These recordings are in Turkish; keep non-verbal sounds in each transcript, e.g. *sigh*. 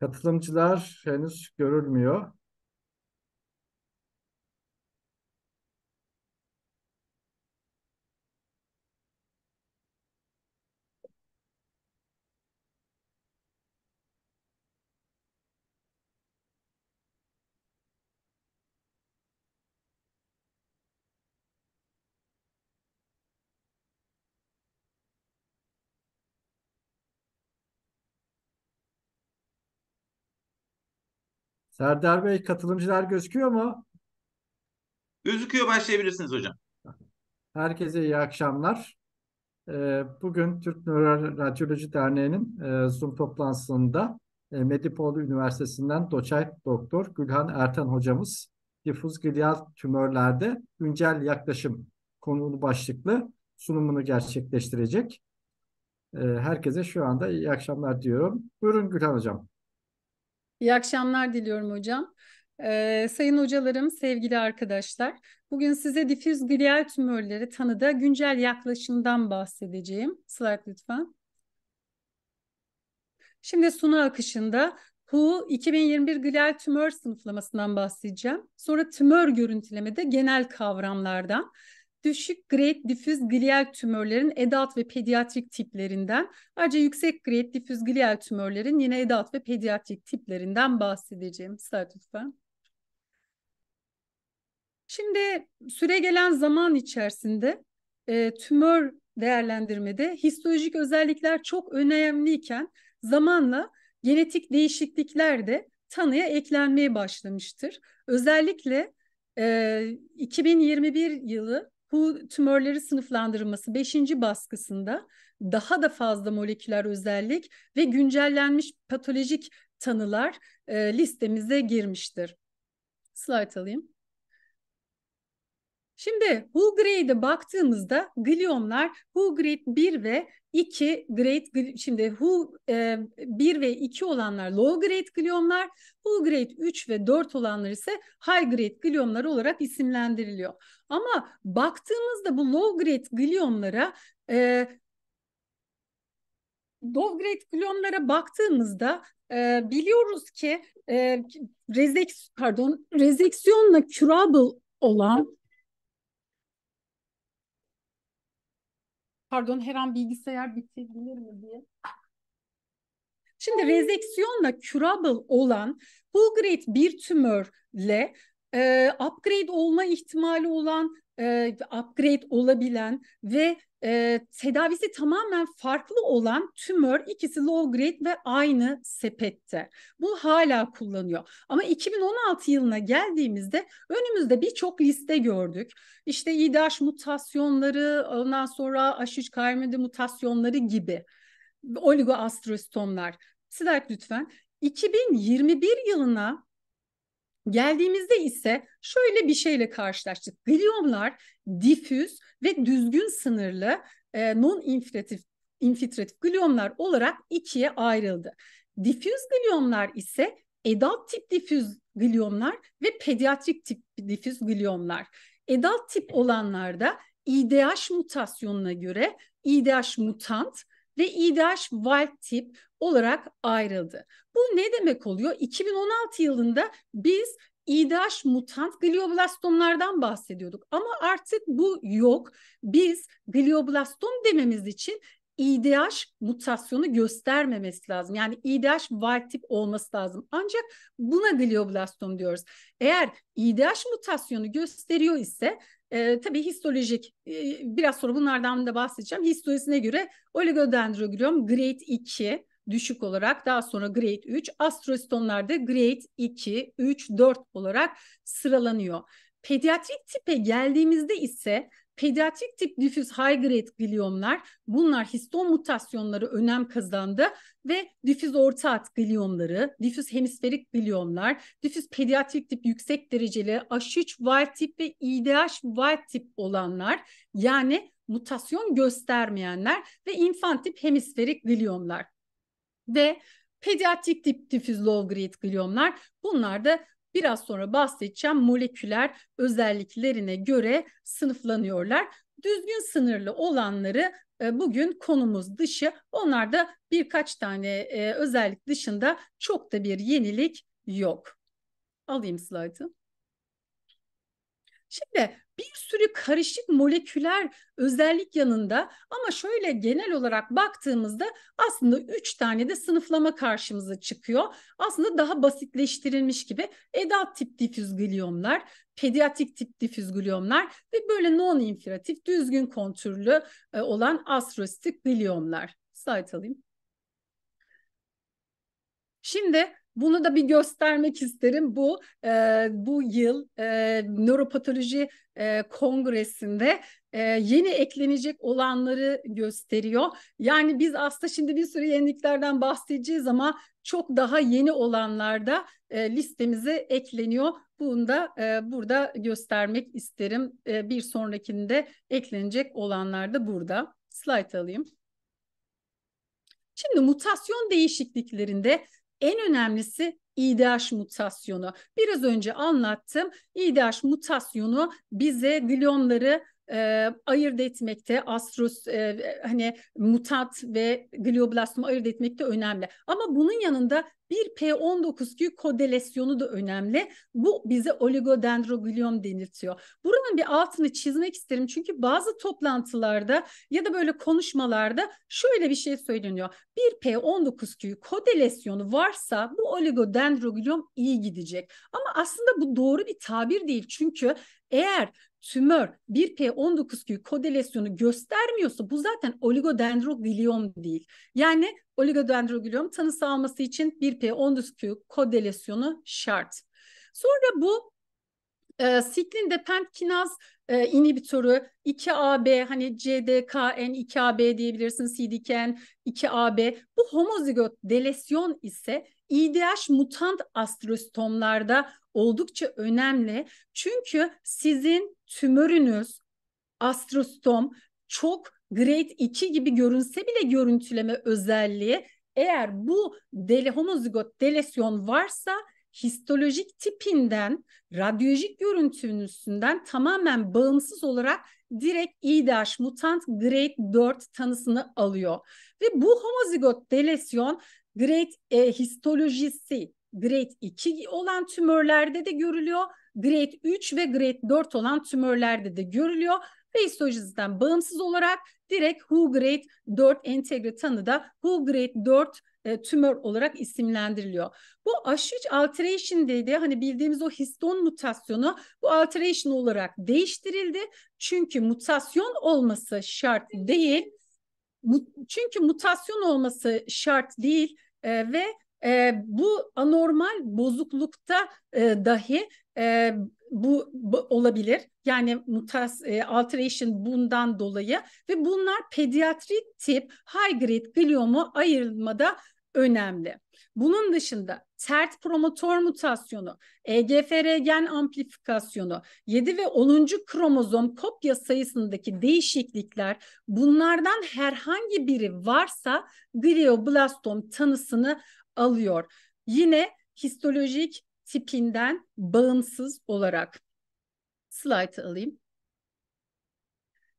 Katılımcılar henüz görülmüyor. Serdar Bey katılımcılar gözüküyor mu? Gözüküyor başlayabilirsiniz hocam. Herkese iyi akşamlar. Ee, bugün Türk Nöroloji Derneği'nin e, Zoom toplantısında e, Medipol Üniversitesi'nden doçent doktor Gülhan Erten hocamız difuz glial tümörlerde güncel yaklaşım konulu başlıklı sunumunu gerçekleştirecek. Ee, herkese şu anda iyi akşamlar diyorum. Buyurun Gülhan hocam. İyi akşamlar diliyorum hocam. Ee, sayın hocalarım, sevgili arkadaşlar. Bugün size difüz glial tümörleri tanıda güncel yaklaşımdan bahsedeceğim. Slide lütfen. Şimdi sunu akışında WHO 2021 glial tümör sınıflamasından bahsedeceğim. Sonra tümör görüntülemede genel kavramlardan düşük grade difüz glial tümörlerin edat ve pediatrik tiplerinden, ayrıca yüksek grade difüz glial tümörlerin yine edat ve pediatrik tiplerinden bahsedeceğim. Start lütfen. Şimdi süre gelen zaman içerisinde e, tümör değerlendirmede histolojik özellikler çok önemliyken zamanla genetik değişiklikler de tanıya eklenmeye başlamıştır. Özellikle e, 2021 yılı Hu tümörleri sınıflandırılması 5. baskısında daha da fazla moleküler özellik ve güncellenmiş patolojik tanılar listemize girmiştir. Slide alayım. Şimdi Hull Grade'e baktığımızda gliomlar Hull Grade 1 ve 2 grade şimdi Hull e, 1 ve 2 olanlar low grade gliomlar, Hull grade 3 ve 4 olanlar ise high grade gliomlar olarak isimlendiriliyor. Ama baktığımızda bu low grade gliomlara e, low grade gliomlara baktığımızda e, biliyoruz ki e, rezek pardon rezeksiyonla curable olan Pardon her an bilgisayar bitebilir mi diye. Şimdi ee, rezeksiyonla curable olan bu grade bir tümörle e, upgrade olma ihtimali olan e, upgrade olabilen ve e, tedavisi tamamen farklı olan tümör ikisi low grade ve aynı sepette. Bu hala kullanıyor. Ama 2016 yılına geldiğimizde önümüzde birçok liste gördük. İşte İDH e mutasyonları, ondan sonra H3 karmedi mutasyonları gibi oligoastrostomlar. Sidak lütfen. 2021 yılına Geldiğimizde ise şöyle bir şeyle karşılaştık. Gliyomlar difüz ve düzgün sınırlı e, non infiltratif infiltratif gliyomlar olarak ikiye ayrıldı. Difüz gliyomlar ise edalt tip difüz gliyomlar ve pediatrik tip difüz gliyomlar. Edalt tip olanlarda IDH e mutasyonuna göre IDH e mutant ve İDH Wild tip olarak ayrıldı. Bu ne demek oluyor? 2016 yılında biz İDH mutant glioblastomlardan bahsediyorduk ama artık bu yok. Biz glioblastom dememiz için IDH mutasyonu göstermemesi lazım. Yani IDH wild tip olması lazım. Ancak buna glioblastom diyoruz. Eğer IDH mutasyonu gösteriyor ise e, tabii histolojik, e, biraz sonra bunlardan da bahsedeceğim. Histolojisine göre oligodendrogliom grade 2 düşük olarak daha sonra grade 3, astrostomlarda grade 2, 3, 4 olarak sıralanıyor. Pediatrik tipe geldiğimizde ise pediatrik tip difüz high grade gliyomlar bunlar histon mutasyonları önem kazandı ve difüz orta at gliyomları, difüz hemisferik gliyomlar, difüz pediatrik tip yüksek dereceli H3 wild tip ve IDH wild tip olanlar yani mutasyon göstermeyenler ve infant tip hemisferik gliyomlar. Ve pediatrik tip difüz low grade gliyomlar bunlar da biraz sonra bahsedeceğim moleküler özelliklerine göre sınıflanıyorlar. Düzgün sınırlı olanları e, bugün konumuz dışı. Onlar da birkaç tane e, özellik dışında çok da bir yenilik yok. Alayım slaytı. Şimdi bir sürü karışık moleküler özellik yanında ama şöyle genel olarak baktığımızda aslında üç tane de sınıflama karşımıza çıkıyor. Aslında daha basitleştirilmiş gibi edat tip difüz gliyomlar, pediatrik tip difüz gliyomlar ve böyle non-inflatif düzgün kontürlü e, olan astrostik gliyomlar. Slide alayım. Şimdi bunu da bir göstermek isterim. Bu e, bu yıl e, nöropatoloji e, kongresinde e, yeni eklenecek olanları gösteriyor. Yani biz aslında şimdi bir sürü yeniliklerden bahsedeceğiz ama çok daha yeni olanlarda e, listemize ekleniyor. Bunu da e, burada göstermek isterim. E, bir sonrakinde eklenecek olanlar da burada. Slide alayım. Şimdi mutasyon değişikliklerinde en önemlisi İDH mutasyonu. Biraz önce anlattım. İDH mutasyonu bize glionları e, ayırt etmekte astrus e, hani mutat ve glioblastom ayırt etmekte önemli. Ama bunun yanında bir P19Q kodelesyonu da önemli. Bu bize oligodendrogliom deniltiyor. Buranın bir altını çizmek isterim. Çünkü bazı toplantılarda ya da böyle konuşmalarda şöyle bir şey söyleniyor. Bir P19Q kodelesyonu varsa bu oligodendrogliom iyi gidecek. Ama aslında bu doğru bir tabir değil. Çünkü eğer tümör 1P19Q kodelesyonu göstermiyorsa bu zaten oligodendrogliom değil. Yani oligodendrogliom tanısı alması için 1P19Q kodelesyonu şart. Sonra bu e, siklin depend kinaz e, inhibitörü 2AB hani CDKN 2AB diyebilirsin CDKN 2AB bu homozigot delesyon ise IDH mutant astrostomlarda oldukça önemli. Çünkü sizin tümörünüz astrostom çok grade 2 gibi görünse bile görüntüleme özelliği eğer bu dele, homozigot delesyon varsa histolojik tipinden, radyolojik görüntüsünden tamamen bağımsız olarak direkt IDH mutant grade 4 tanısını alıyor. Ve bu homozigot delesyon Grade e, histolojisi grade 2 olan tümörlerde de görülüyor. Grade 3 ve grade 4 olan tümörlerde de görülüyor. Ve histolojisinden bağımsız olarak direkt WHO grade 4 entegre tanı da WHO grade 4 e, tümör olarak isimlendiriliyor. Bu aş alteration dedi hani bildiğimiz o histon mutasyonu bu alteration olarak değiştirildi. Çünkü mutasyon olması şart değil çünkü mutasyon olması şart değil e, ve e, bu anormal bozuklukta e, dahi e, bu, bu olabilir. Yani mutas e, alteration bundan dolayı ve bunlar pediatrik tip high grade gliomu ayırmada önemli. Bunun dışında sert promotor mutasyonu, EGFR gen amplifikasyonu, 7 ve 10. kromozom kopya sayısındaki değişiklikler bunlardan herhangi biri varsa glioblastom tanısını alıyor. Yine histolojik tipinden bağımsız olarak. Slide alayım.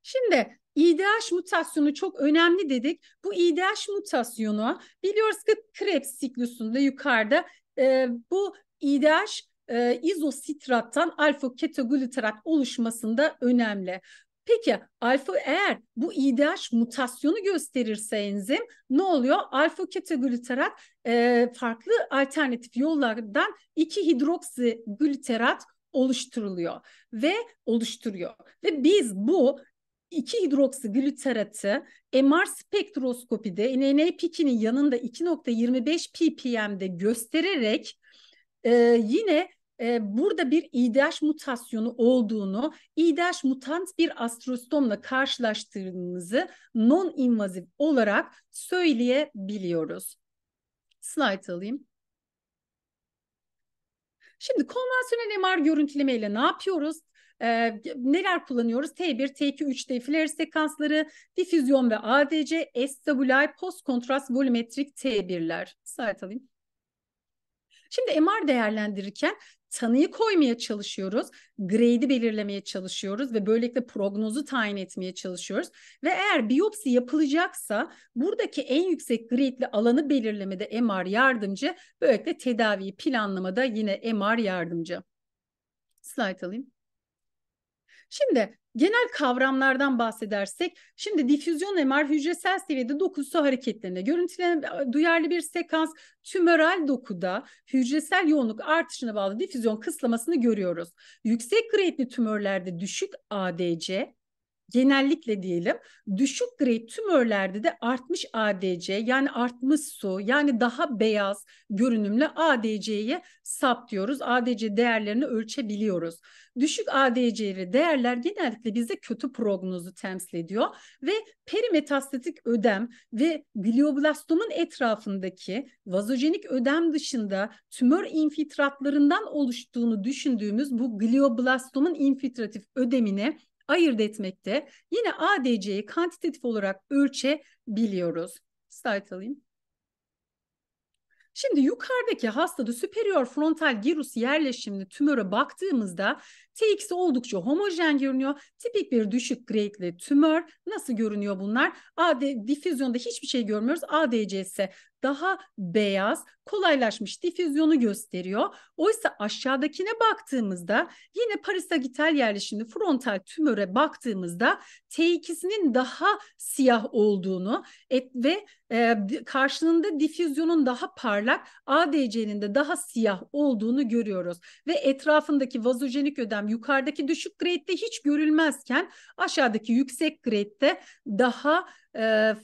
Şimdi İDH mutasyonu çok önemli dedik. Bu İDH mutasyonu biliyoruz ki Krebs siklusunda yukarıda e, bu İDH e, izositrattan alfa ketoglutarat oluşmasında önemli. Peki alfa eğer bu İDH mutasyonu gösterirse enzim ne oluyor? Alfa ketoglutarat e, farklı alternatif yollardan iki hidroksiglutarat oluşturuluyor ve oluşturuyor. Ve biz bu 2 hidroksi glutaratı e, MR spektroskopide NNPK'nin yanında 2.25 ppm'de göstererek e, yine e, burada bir İDH mutasyonu olduğunu, İDH mutant bir astrostomla karşılaştığımızı non-invaziv olarak söyleyebiliyoruz. Slide alayım. Şimdi konvansiyonel MR görüntüleme ile ne yapıyoruz? E, neler kullanıyoruz? T1, T2, 3D filer sekansları, difüzyon ve ADC, SWI, post kontrast volumetrik T1'ler. Sait alayım. Şimdi MR değerlendirirken tanıyı koymaya çalışıyoruz. Grade'i belirlemeye çalışıyoruz ve böylelikle prognozu tayin etmeye çalışıyoruz. Ve eğer biyopsi yapılacaksa buradaki en yüksek grade'li alanı belirlemede MR yardımcı. Böylelikle tedaviyi planlamada yine MR yardımcı. Slide alayım. Şimdi genel kavramlardan bahsedersek şimdi difüzyon MR hücresel seviyede doku hareketlerine görüntülen e, duyarlı bir sekans tümöral dokuda hücresel yoğunluk artışına bağlı difüzyon kısıtlamasını görüyoruz. Yüksek grade tümörlerde düşük ADC genellikle diyelim düşük grade tümörlerde de artmış ADC yani artmış su yani daha beyaz görünümlü ADC'ye sap diyoruz. ADC değerlerini ölçebiliyoruz. Düşük ADC'li değerler genellikle bize kötü prognozu temsil ediyor ve perimetastatik ödem ve glioblastomun etrafındaki vazojenik ödem dışında tümör infiltratlarından oluştuğunu düşündüğümüz bu glioblastomun infiltratif ödemini ayırt etmekte. Yine ADC'yi kantitatif olarak ölçebiliyoruz. Slide alayım. Şimdi yukarıdaki hastada süperior frontal girus yerleşimli tümöre baktığımızda TX'i oldukça homojen görünüyor. Tipik bir düşük grade'li tümör. Nasıl görünüyor bunlar? AD difüzyonda hiçbir şey görmüyoruz. ADC ise daha beyaz, kolaylaşmış difüzyonu gösteriyor. Oysa aşağıdakine baktığımızda yine parasagital yerleşimli frontal tümöre baktığımızda T2'sinin daha siyah olduğunu et ve e, karşılığında difüzyonun daha parlak, ADC'nin de daha siyah olduğunu görüyoruz ve etrafındaki vazojenik ödem yukarıdaki düşük grade'de hiç görülmezken aşağıdaki yüksek grade'de daha e,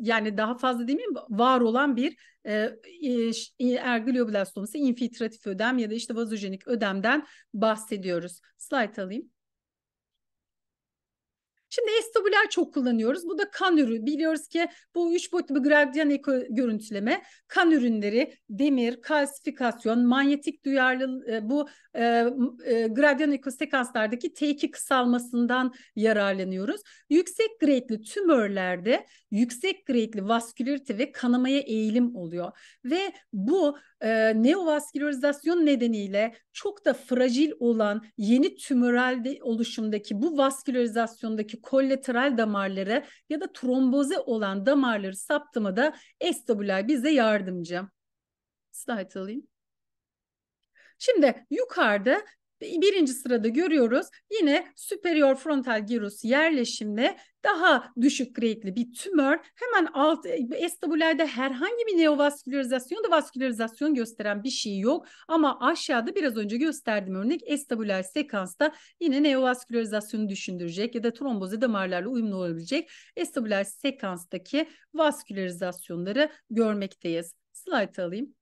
yani daha fazla demeyeyim var olan bir e, ergloblastoma infiltratif ödem ya da işte vazojenik ödemden bahsediyoruz. Slide alayım. Şimdi vestibüler çok kullanıyoruz. Bu da kan ürünü. Biliyoruz ki bu üç boyutlu bir gradyan eko görüntüleme kan ürünleri, demir, kalsifikasyon, manyetik duyarlı e, bu e, e, gradyan ekostekaslardaki T2 kısalmasından yararlanıyoruz. Yüksek gradeli tümörlerde yüksek gradeli vaskülerite ve kanamaya eğilim oluyor. Ve bu e, neovaskülerizasyon nedeniyle çok da fragil olan yeni tümörel oluşumdaki bu vaskülerizasyondaki kollateral damarları ya da tromboze olan damarları da estabüler bize yardımcı. Slide alayım. Şimdi yukarıda birinci sırada görüyoruz yine superior frontal gyrus yerleşimle daha düşük grade'li bir tümör hemen alt estabulerde herhangi bir neovaskülerizasyon da vaskülerizasyon gösteren bir şey yok ama aşağıda biraz önce gösterdiğim örnek estabuler sekansta yine neovaskülerizasyonu düşündürecek ya da tromboze damarlarla uyumlu olabilecek estabuler sekanstaki vaskülerizasyonları görmekteyiz. Slide alayım.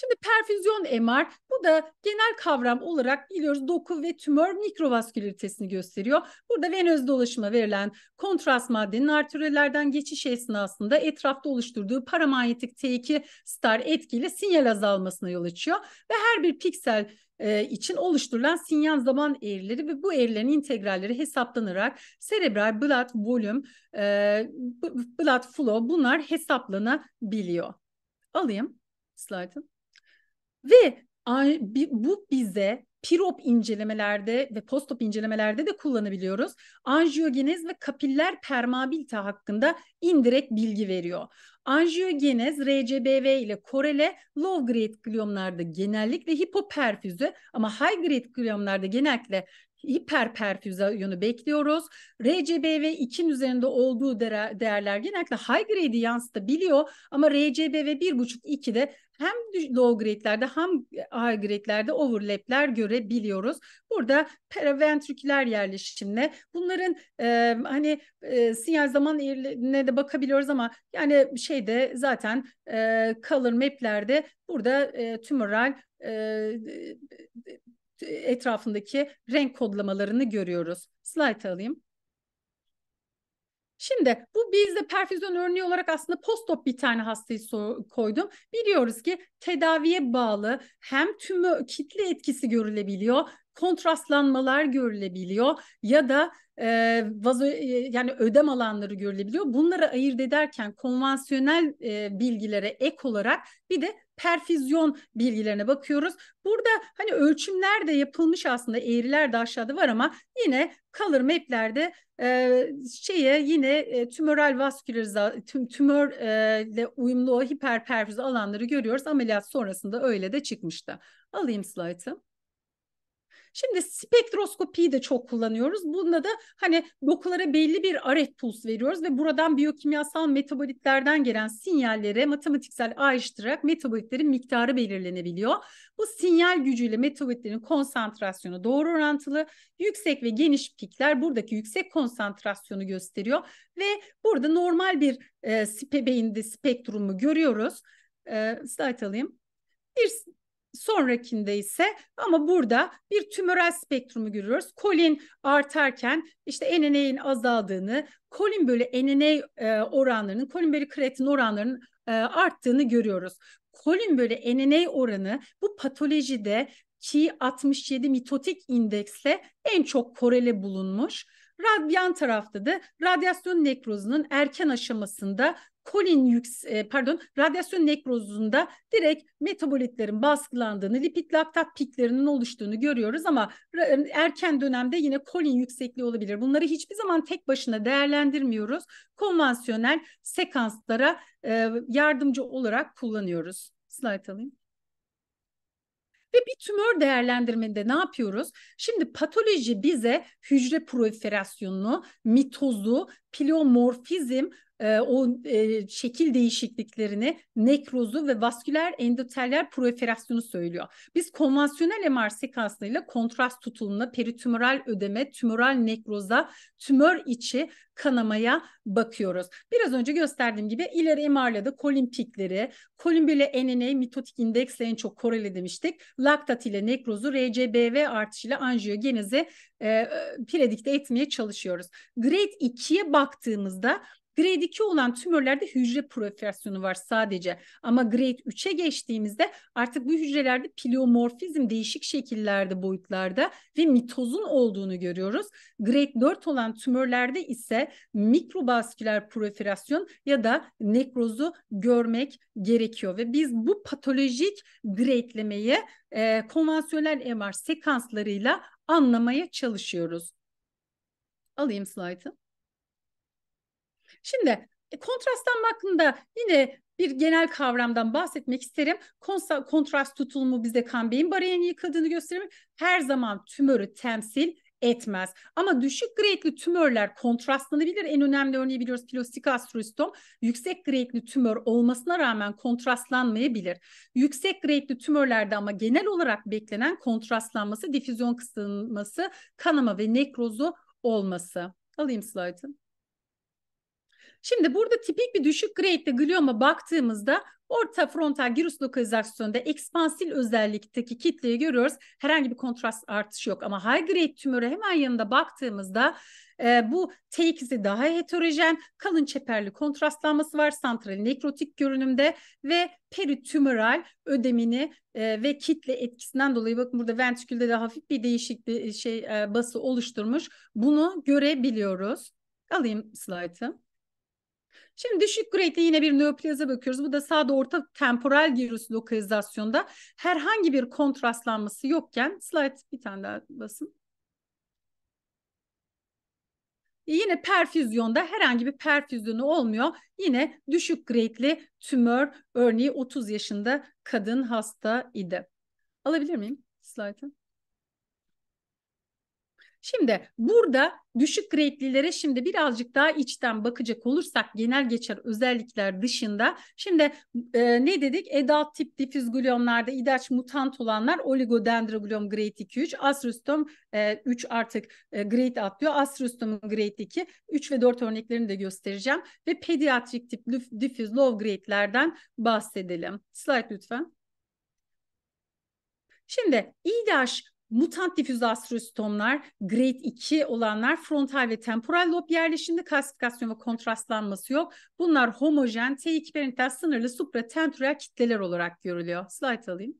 Şimdi perfüzyon MR bu da genel kavram olarak biliyoruz doku ve tümör mikrovaskülaritesini gösteriyor. Burada venöz dolaşıma verilen kontrast maddenin arterlerden geçiş esnasında etrafta oluşturduğu paramanyetik T2 star etkili sinyal azalmasına yol açıyor ve her bir piksel e, için oluşturulan sinyal zaman eğrileri ve bu eğrilerin integralleri hesaplanarak cerebral blood volume, e, blood flow bunlar hesaplanabiliyor. Alayım slide'ın. Ve bu bize pirop incelemelerde ve postop incelemelerde de kullanabiliyoruz. Anjiyogenez ve kapiller permabilite hakkında indirek bilgi veriyor. Anjiyogenez RCBV ile korele low grade gliyomlarda genellikle hipoperfüzü ama high grade gliyomlarda genellikle hiperperfüzyonu bekliyoruz. RCBV2'nin üzerinde olduğu değerler genellikle high grade'i yansıtabiliyor ama rcbv 15 2 de hem low grade'lerde hem e, high grade'lerde overlap'ler görebiliyoruz. Burada paraventriküler yerleşimle bunların e, hani e, sinyal zaman eğrilerine de bakabiliyoruz ama yani şeyde zaten e, color map'lerde burada e, tümöral e, etrafındaki renk kodlamalarını görüyoruz. Slide alayım. Şimdi bu bizde perfüzyon örneği olarak aslında postop bir tane hastayı so- koydum. Biliyoruz ki tedaviye bağlı hem tümü kitle etkisi görülebiliyor, kontrastlanmalar görülebiliyor ya da e, vazo yani ödem alanları görülebiliyor. Bunları ayırt ederken konvansiyonel e, bilgilere ek olarak bir de perfüzyon bilgilerine bakıyoruz. Burada hani ölçümler de yapılmış aslında eğriler de aşağıda var ama yine color map'lerde e, şeye yine e, tümöral vaskülerize tüm, tümörle uyumlu o hiperperfüz alanları görüyoruz. Ameliyat sonrasında öyle de çıkmıştı. Alayım slaytı. Şimdi spektroskopiyi de çok kullanıyoruz. Bunda da hani dokulara belli bir aret puls veriyoruz ve buradan biyokimyasal metabolitlerden gelen sinyallere matematiksel ayrıştırarak metabolitlerin miktarı belirlenebiliyor. Bu sinyal gücüyle metabolitlerin konsantrasyonu doğru orantılı. Yüksek ve geniş pikler buradaki yüksek konsantrasyonu gösteriyor ve burada normal bir e, spe, beyinde spektrumu görüyoruz. E, slide alayım. Bir Sonrakinde ise ama burada bir tümörel spektrumu görüyoruz. Kolin artarken işte eneneğin azaldığını, kolin bölü enene oranlarının, kolin bölü kreatin oranlarının e, arttığını görüyoruz. Kolin bölü enene oranı bu patolojide ki 67 mitotik indeksle en çok korele bulunmuş. Yan tarafta da radyasyon nekrozunun erken aşamasında kolin yüks e, pardon radyasyon nekrozunda direkt metabolitlerin baskılandığını, lipid laktat piklerinin oluştuğunu görüyoruz ama e, erken dönemde yine kolin yüksekliği olabilir. Bunları hiçbir zaman tek başına değerlendirmiyoruz. Konvansiyonel sekanslara e, yardımcı olarak kullanıyoruz. Slide alayım. Ve bir tümör değerlendirmede ne yapıyoruz? Şimdi patoloji bize hücre proliferasyonunu, mitozu, pleomorfizm e, o e, şekil değişikliklerini, nekrozu ve vasküler endoteller proliferasyonu söylüyor. Biz konvansiyonel MR sekanslarıyla kontrast tutulumuna, peritümöral ödeme, tümoral nekroza, tümör içi kanamaya bakıyoruz. Biraz önce gösterdiğim gibi ileri MR'la da kolin pikleri, kolin bile NNA mitotik indeksle en çok korele demiştik. Laktat ile nekrozu RCBV artışıyla anjiyogenezi e, e predikte etmeye çalışıyoruz. Grade 2'ye baktığımızda Grade 2 olan tümörlerde hücre proliferasyonu var sadece. Ama grade 3'e geçtiğimizde artık bu hücrelerde pliomorfizm değişik şekillerde, boyutlarda ve mitozun olduğunu görüyoruz. Grade 4 olan tümörlerde ise mikrobasküler proliferasyon ya da nekrozu görmek gerekiyor ve biz bu patolojik grade'lemeyi e, konvansiyonel MR sekanslarıyla anlamaya çalışıyoruz. Alayım slaytı. Şimdi e, kontrastlanma hakkında yine bir genel kavramdan bahsetmek isterim. Konsa, kontrast tutulumu bize kan beyin bariyerinin yıkadığını gösterir. Her zaman tümörü temsil etmez. Ama düşük grade'li tümörler kontrastlanabilir. En önemli örneği biliyoruz pilostik astrostom. Yüksek grade'li tümör olmasına rağmen kontrastlanmayabilir. Yüksek grade'li tümörlerde ama genel olarak beklenen kontrastlanması, difüzyon kısılması, kanama ve nekrozu olması. Alayım slide'ı. Şimdi burada tipik bir düşük grade'de glioma baktığımızda orta frontal gyrus lokalizasyonda ekspansil özellikteki kitleyi görüyoruz. Herhangi bir kontrast artışı yok ama high grade tümörü hemen yanında baktığımızda e, bu T2'si daha heterojen, kalın çeperli kontrastlanması var santral nekrotik görünümde ve peritümöral ödemini e, ve kitle etkisinden dolayı bakın burada ventrikülde de hafif bir değişik bir e, şey e, bası oluşturmuş. Bunu görebiliyoruz. Alayım slaytı. Şimdi düşük grade'li yine bir nöroplaza bakıyoruz. Bu da sağda orta temporal gyrus lokalizasyonda herhangi bir kontrastlanması yokken slide bir tane daha basın. Yine perfüzyonda herhangi bir perfüzyonu olmuyor. Yine düşük grade'li tümör örneği 30 yaşında kadın hasta idi. Alabilir miyim slide'ı? Şimdi burada düşük grade'lilere şimdi birazcık daha içten bakacak olursak genel geçer özellikler dışında şimdi e, ne dedik? Edat tip difüz gliyomlarda idaç mutant olanlar oligodendrogliom grade 2 3, astrostom e, 3 artık e, grade atlıyor. Astrostomun grade 2, 3 ve 4 örneklerini de göstereceğim ve pediatrik tip difüz low grade'lerden bahsedelim. Slide lütfen. Şimdi İDAŞ mutant difüz astrostomlar, grade 2 olanlar frontal ve temporal lob yerleşimli kalsifikasyon ve kontrastlanması yok. Bunlar homojen, T2 parental sınırlı supratentorial kitleler olarak görülüyor. Slide alayım.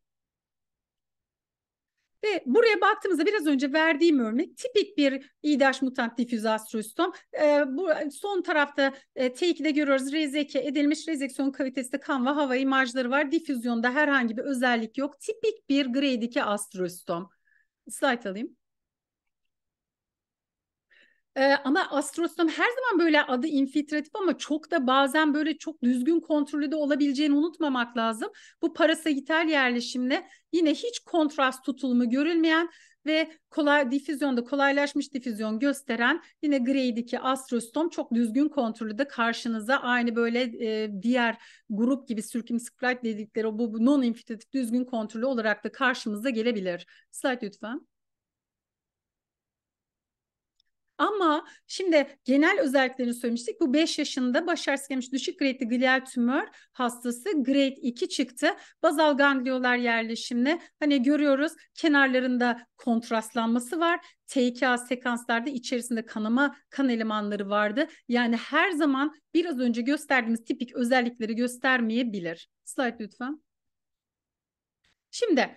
Ve buraya baktığımızda biraz önce verdiğim örnek tipik bir İDH mutant difüz astrostom. Ee, bu son tarafta e, T2'de görüyoruz rezeke edilmiş rezeksiyon kavitesinde kan ve hava imajları var. Difüzyonda herhangi bir özellik yok. Tipik bir grade 2 astrostom. Slide alayım. Ee, ama astronom her zaman böyle adı infiltratif ama çok da bazen böyle çok düzgün kontrolü de olabileceğini unutmamak lazım. Bu parasagital yerleşimle yine hiç kontrast tutulumu görülmeyen ve kolay difüzyonda kolaylaşmış difüzyon gösteren yine Grade'deki astrostom çok düzgün kontrolü de karşınıza aynı böyle e, diğer grup gibi circumscribed dedikleri o bu non-infütatif düzgün kontrolü olarak da karşımıza gelebilir. Slide lütfen. Ama şimdi genel özelliklerini söylemiştik. Bu 5 yaşında başarısız gelmiş düşük grade glial tümör hastası grade 2 çıktı. Bazal gangliolar yerleşimli. Hani görüyoruz kenarlarında kontrastlanması var. T2A sekanslarda içerisinde kanama kan elemanları vardı. Yani her zaman biraz önce gösterdiğimiz tipik özellikleri göstermeyebilir. Slide lütfen. Şimdi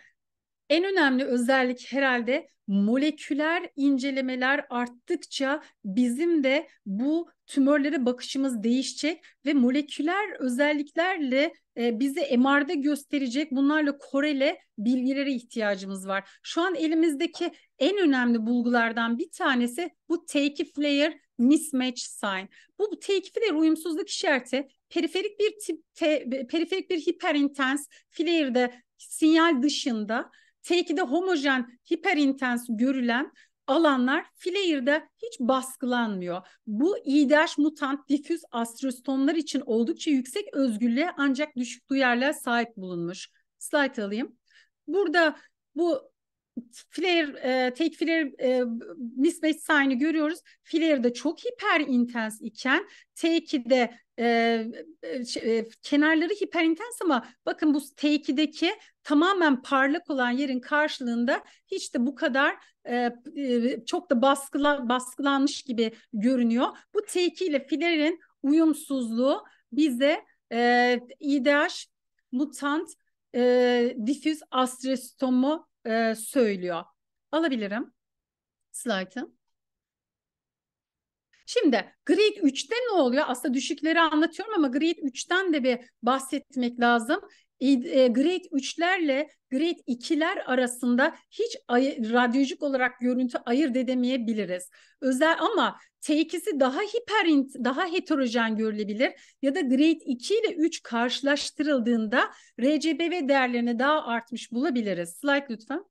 en önemli özellik herhalde moleküler incelemeler arttıkça bizim de bu tümörlere bakışımız değişecek ve moleküler özelliklerle e, bizi MR'de gösterecek bunlarla korele bilgilere ihtiyacımız var. Şu an elimizdeki en önemli bulgulardan bir tanesi bu take flare mismatch sign. Bu, bu take flare uyumsuzluk işareti periferik bir tip te, periferik bir hiperintens flare'de sinyal dışında T2'de homojen, hiperintens görülen alanlar Flayer'da hiç baskılanmıyor. Bu İDH e mutant difüz astrostomlar için oldukça yüksek özgürlüğe ancak düşük duyarlılığa sahip bulunmuş. Slide alayım. Burada bu flare, e, take flare e, mismatch sign'ı görüyoruz. Flare de çok hiper intens iken take'de e, e, e, kenarları hiper intens ama bakın bu take'deki tamamen parlak olan yerin karşılığında hiç de bu kadar e, e, çok da baskıla, baskılanmış gibi görünüyor. Bu take ile flare'in uyumsuzluğu bize e, İDH e mutant e, difüz astrostomo e, söylüyor. Alabilirim slaytı. Şimdi grade 3'te ne oluyor? Aslında düşükleri anlatıyorum ama grade 3'ten de bir bahsetmek lazım. E, grade 3'lerle grade 2'ler arasında hiç radyolojik olarak görüntü ayırt edemeyebiliriz. Özel ama T2'si daha hiper daha heterojen görülebilir ya da grade 2 ile 3 karşılaştırıldığında RCBV değerlerini daha artmış bulabiliriz. Slide lütfen.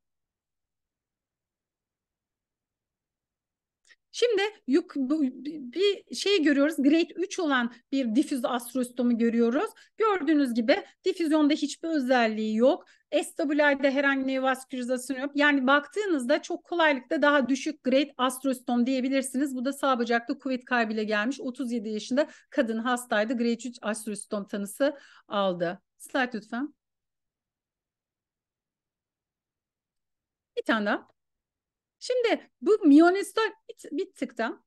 Şimdi yuk, bu, bir şey görüyoruz. Grade 3 olan bir difüz astrostomu görüyoruz. Gördüğünüz gibi difüzyonda hiçbir özelliği yok. SWI'de herhangi bir vaskürizasyon yok. Yani baktığınızda çok kolaylıkla daha düşük grade astrostom diyebilirsiniz. Bu da sağ bacakta kuvvet kaybıyla gelmiş. 37 yaşında kadın hastaydı. Grade 3 astrostom tanısı aldı. Slide lütfen. Bir tane daha. Şimdi bu miyonistol bir, bir tık da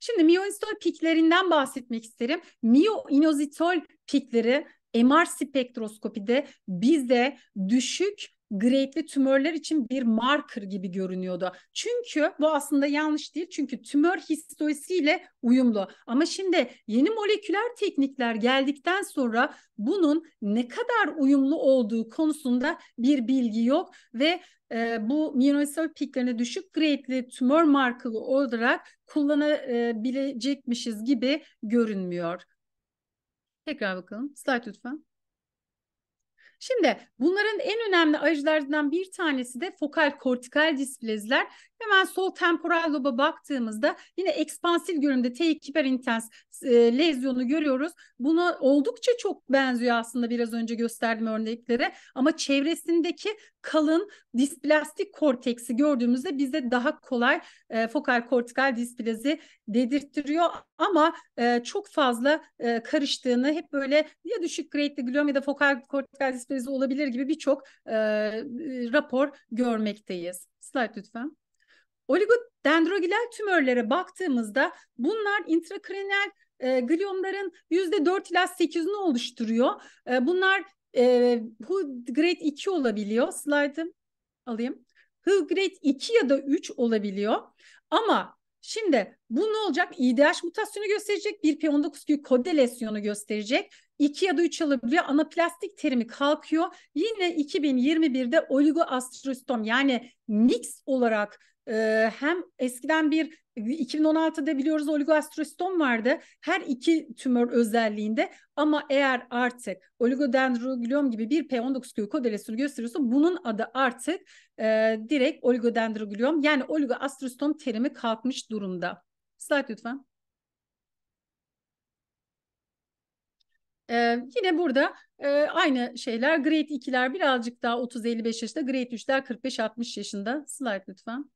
Şimdi miyonistol piklerinden bahsetmek isterim. Miyoinozitol pikleri MR spektroskopide bize düşük grade'li tümörler için bir marker gibi görünüyordu. Çünkü bu aslında yanlış değil. Çünkü tümör histolojisiyle uyumlu. Ama şimdi yeni moleküler teknikler geldikten sonra bunun ne kadar uyumlu olduğu konusunda bir bilgi yok ve e, bu minoisal piklerine düşük grade'li tümör markalı olarak kullanabilecekmişiz gibi görünmüyor. Tekrar bakalım. Slide lütfen. Şimdi bunların en önemli ayrıcılarından bir tanesi de fokal kortikal displaziler. Hemen sol temporal loba baktığımızda yine ekspansil görünümde T2 hiperintens e, lezyonu görüyoruz. Buna oldukça çok benziyor aslında biraz önce gösterdiğim örneklere ama çevresindeki kalın displastik korteksi gördüğümüzde bize daha kolay e, fokal kortikal displazi dedirttiriyor ama e, çok fazla e, karıştığını hep böyle ya düşük grade'li glom ya da fokal kortikal displezi olabilir gibi birçok e, e, rapor görmekteyiz. Slide lütfen. Oligodendrogilal tümörlere baktığımızda bunlar intrakraniyel e, gliyomların %4 ila 8'ini oluşturuyor. E, bunlar e, grade 2 olabiliyor. Slide'ım alayım. Grade 2 ya da 3 olabiliyor. Ama Şimdi bu ne olacak? IDH mutasyonu gösterecek. bir p 19 q kode lesyonu gösterecek. 2 ya da 3 alabiliyor. Anaplastik terimi kalkıyor. Yine 2021'de oligoastrostom yani mix olarak e, hem eskiden bir 2016'da biliyoruz oligoastrostom vardı. Her iki tümör özelliğinde ama eğer artık oligodendrogliom gibi bir P19Q kodelesini gösteriyorsa bunun adı artık e, direkt oligodendrogliom yani oligoastrostom terimi kalkmış durumda. Slide lütfen. Ee, yine burada e, aynı şeyler grade 2'ler birazcık daha 30-55 yaşında grade 3'ler 45-60 yaşında slide lütfen.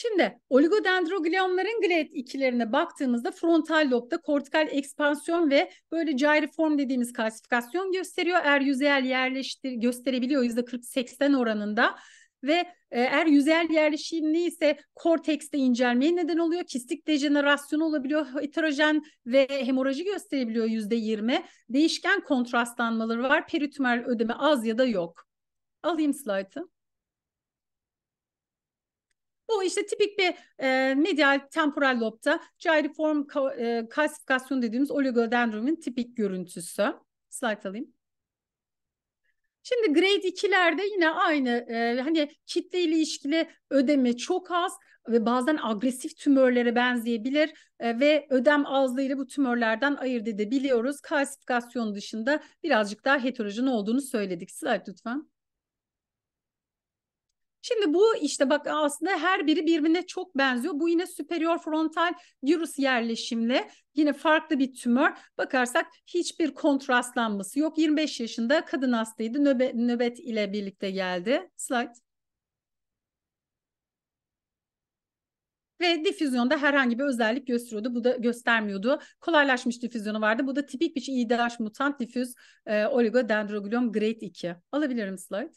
Şimdi oligodendrogliomların GLAD ikilerine baktığımızda frontal lobda kortikal ekspansiyon ve böyle giriform dediğimiz kalsifikasyon gösteriyor. Er yüzeyel yerleştir gösterebiliyor %40-80 oranında ve e, eğer yüzeyel yerleşimliği ise kortekste incelmeye neden oluyor. Kistik dejenerasyonu olabiliyor. Heterojen ve hemoraji gösterebiliyor yüzde yirmi. Değişken kontrastlanmaları var. Peritümel ödeme az ya da yok. Alayım slaytı. Bu işte tipik bir e, medial temporal lobta giriform ka, e, kalsifikasyon dediğimiz oligodendronun tipik görüntüsü. Slide alayım. Şimdi grade 2'lerde yine aynı e, hani kitle ilişkili ödeme çok az ve bazen agresif tümörlere benzeyebilir e, ve ödem azlığıyla bu tümörlerden ayırt edebiliyoruz. Kalsifikasyon dışında birazcık daha heterojen olduğunu söyledik. Slide lütfen. Şimdi bu işte bak aslında her biri birbirine çok benziyor. Bu yine superior frontal gyrus yerleşimli yine farklı bir tümör. Bakarsak hiçbir kontrastlanması yok. 25 yaşında kadın hastaydı nöbet, nöbet ile birlikte geldi. Slide. ve difüzyonda herhangi bir özellik gösteriyordu. Bu da göstermiyordu. Kolaylaşmış difüzyonu vardı. Bu da tipik bir şey, IDH mutant difüz e, oligodendrogliom grade 2. Alabilirim slide.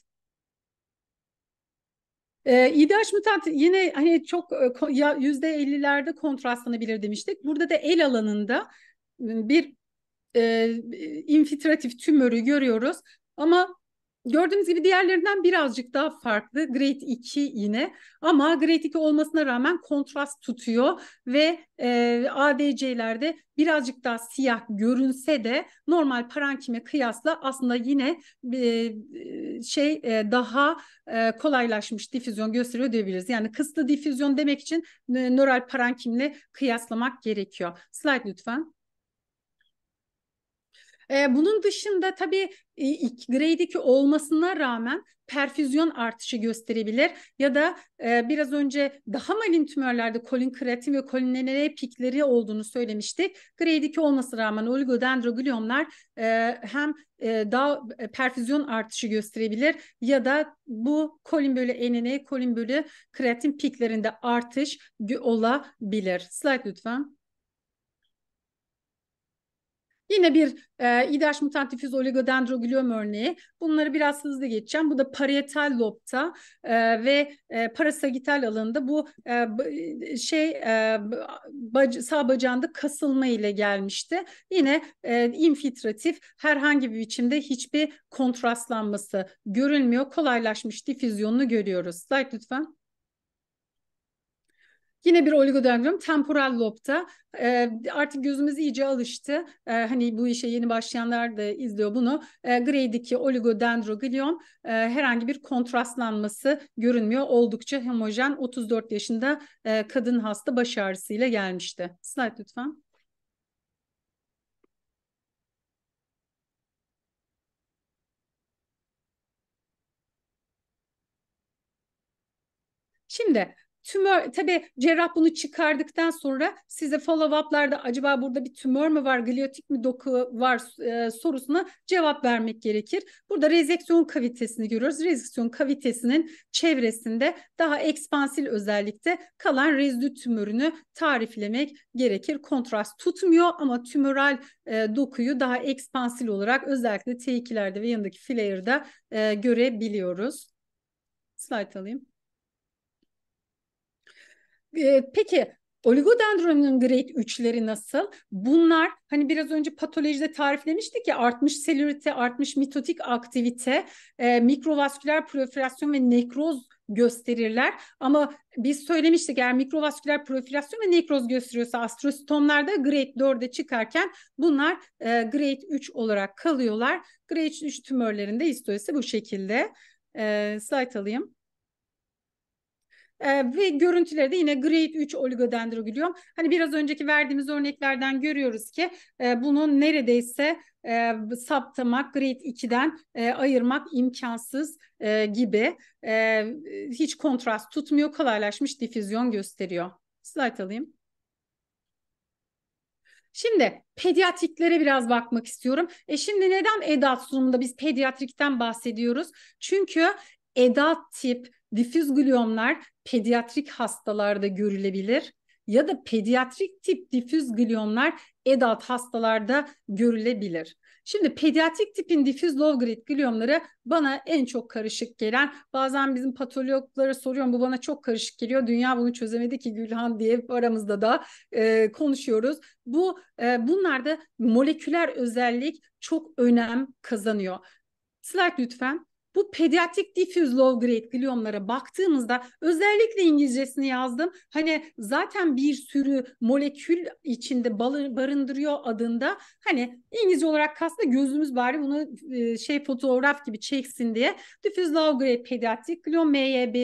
E, ee, İDH mutant yine hani çok e, ya yüzde %50'lerde kontrastlanabilir demiştik. Burada da el alanında ıı, e, bir e, infiltratif tümörü görüyoruz. Ama Gördüğünüz gibi diğerlerinden birazcık daha farklı. Grade 2 yine ama Grade 2 olmasına rağmen kontrast tutuyor ve e, ADC'lerde birazcık daha siyah görünse de normal parankime kıyasla aslında yine e, e, şey e, daha e, kolaylaşmış difüzyon gösteriyor diyebiliriz. Yani kısıtlı difüzyon demek için e, nöral parankimle kıyaslamak gerekiyor. Slide lütfen. E, bunun dışında tabii e, grade olmasına rağmen perfüzyon artışı gösterebilir ya da e, biraz önce daha malin tümörlerde kolin kreatin ve kolinenerey pikleri olduğunu söylemiştik. Grade 2 rağmen oligodendrogliomlar e, hem e, daha e, perfüzyon artışı gösterebilir ya da bu kolin bölü enene, kolin bölü kreatin piklerinde artış olabilir. Slide lütfen. Yine bir e, İDH mutantifiz oligodendrogliom örneği. Bunları biraz hızlı geçeceğim. Bu da parietal lobta e, ve e, parasagital alanda bu e, şey e, bac sağ bacağında kasılma ile gelmişti. Yine e, infiltratif herhangi bir biçimde hiçbir kontrastlanması görülmüyor. Kolaylaşmış difüzyonunu görüyoruz. Slide lütfen. Yine bir oligodendron temporal lobta e, artık gözümüz iyice alıştı. E, hani bu işe yeni başlayanlar da izliyor bunu. E, ee, Grade'deki oligodendrogliom e, herhangi bir kontrastlanması görünmüyor. Oldukça homojen 34 yaşında e, kadın hasta baş ağrısıyla gelmişti. Slide lütfen. Şimdi tümör tabi cerrah bunu çıkardıktan sonra size follow up'larda acaba burada bir tümör mü var gliotik mi doku var e, sorusuna cevap vermek gerekir. Burada rezeksiyon kavitesini görüyoruz. Rezeksiyon kavitesinin çevresinde daha ekspansil özellikte kalan rezidü tümörünü tariflemek gerekir. Kontrast tutmuyor ama tümöral e, dokuyu daha ekspansil olarak özellikle T2'lerde ve yanındaki flare'da e, görebiliyoruz. Slide alayım. E, peki Oligodendronun grade 3'leri nasıl? Bunlar hani biraz önce patolojide tariflemiştik ya artmış selürite, artmış mitotik aktivite, e, mikrovasküler proliferasyon ve nekroz gösterirler. Ama biz söylemiştik eğer mikrovasküler proliferasyon ve nekroz gösteriyorsa astrositomlarda grade 4'e çıkarken bunlar e, grade 3 olarak kalıyorlar. Grade 3 tümörlerinde histolojisi bu şekilde. E, slide alayım. E, ve görüntüleri de yine grade 3 oligodendrogliom. Hani biraz önceki verdiğimiz örneklerden görüyoruz ki e, bunun neredeyse e, saptamak, grade 2'den e, ayırmak imkansız e, gibi. E, hiç kontrast tutmuyor, kolaylaşmış difüzyon gösteriyor. Slide alayım. Şimdi pediatriklere biraz bakmak istiyorum. E şimdi neden EDAT sunumunda biz pediatrikten bahsediyoruz? Çünkü EDAT tip Difüz gliomlar pediatrik hastalarda görülebilir ya da pediatrik tip difüz gliomlar edat hastalarda görülebilir. Şimdi pediatrik tipin difüz low grade gliyomları bana en çok karışık gelen. Bazen bizim patologlara soruyorum bu bana çok karışık geliyor. Dünya bunu çözemedi ki Gülhan diye aramızda da e, konuşuyoruz. Bu e, bunlarda moleküler özellik çok önem kazanıyor. Slide lütfen. Bu pediatrik diffuse low grade gliomlara baktığımızda özellikle İngilizcesini yazdım. Hani zaten bir sürü molekül içinde barındırıyor adında. Hani İngilizce olarak kastında gözümüz bari bunu e, şey fotoğraf gibi çeksin diye. Diffuse low grade pediatrik gliom MYB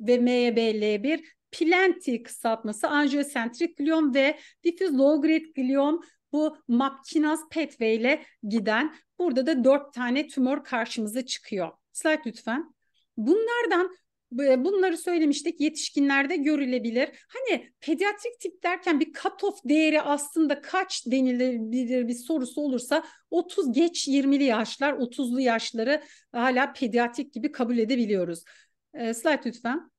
ve MYBL1 Plenti kısaltması angiosentrik gliom ve diffuse low grade gliom bu mapkinaz pathway ile giden burada da dört tane tümör karşımıza çıkıyor. Slide lütfen. Bunlardan e, bunları söylemiştik yetişkinlerde görülebilir. Hani pediatrik tip derken bir cutoff değeri aslında kaç denilebilir bir sorusu olursa 30 geç 20'li yaşlar 30'lu yaşları hala pediatrik gibi kabul edebiliyoruz. E, slide lütfen.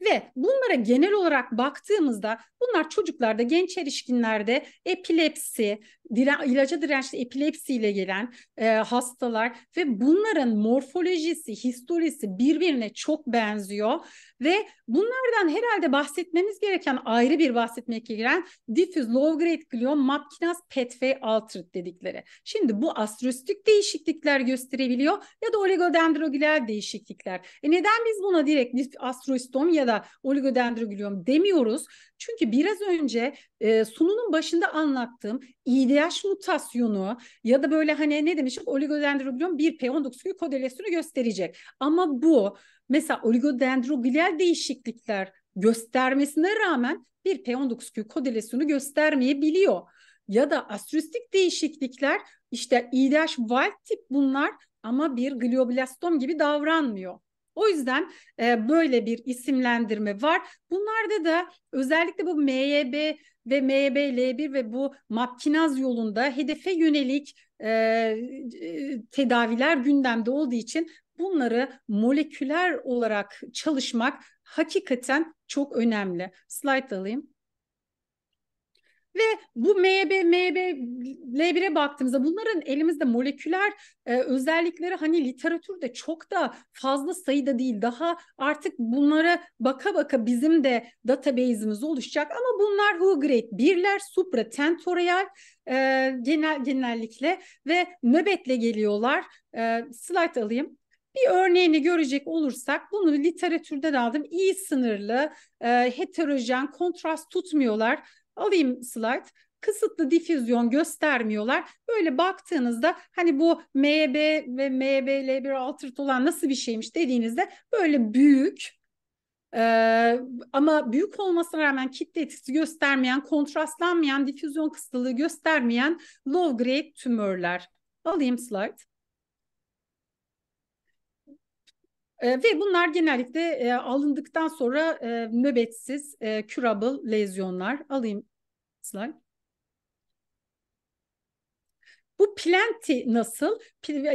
Ve bunlara genel olarak baktığımızda bunlar çocuklarda, genç erişkinlerde epilepsi, diren, ilaca dirençli epilepsiyle gelen e, hastalar ve bunların morfolojisi, histolojisi birbirine çok benziyor ve bunlardan herhalde bahsetmemiz gereken ayrı bir bahsetmek gereken diffuse low grade gliom mapkinas petfey altered dedikleri. Şimdi bu astrostik değişiklikler gösterebiliyor ya da oligodendrogilal değişiklikler. E neden biz buna direkt astrostom ya da oligodendrogliom demiyoruz. Çünkü biraz önce e, sununun başında anlattığım İDH e mutasyonu ya da böyle hani ne demişim oligodendrogliom 1 P19 kodelesini gösterecek. Ama bu mesela oligodendroglial değişiklikler göstermesine rağmen bir p 19 kodelesini kodelesyonu göstermeyebiliyor. Ya da astrüstik değişiklikler işte IDH e wild tip bunlar ama bir glioblastom gibi davranmıyor. O yüzden e, böyle bir isimlendirme var. Bunlarda da özellikle bu MYB ve MYB L1 ve bu makinaz yolunda hedefe yönelik e, e, tedaviler gündemde olduğu için bunları moleküler olarak çalışmak hakikaten çok önemli. Slide alayım. Ve bu MB, MB, L1'e baktığımızda bunların elimizde moleküler e, özellikleri hani literatürde çok da fazla sayıda değil. Daha artık bunlara baka baka bizim de database'imiz oluşacak ama bunlar who grade birler, supra tentorial e, genel genellikle ve nöbetle geliyorlar. E, slide alayım. Bir örneğini görecek olursak bunu literatürden aldım. İyi sınırlı, e, heterojen, kontrast tutmuyorlar. Alayım slide kısıtlı difüzyon göstermiyorlar. Böyle baktığınızda hani bu MB ve MBL L1 altered olan nasıl bir şeymiş dediğinizde böyle büyük ee, ama büyük olmasına rağmen kitle etkisi göstermeyen, kontrastlanmayan, difüzyon kısıtlılığı göstermeyen low grade tümörler. Alayım slide. E, ve bunlar genellikle e, alındıktan sonra e, nöbetsiz e, curable lezyonlar. Alayım slide. Bu plenti nasıl?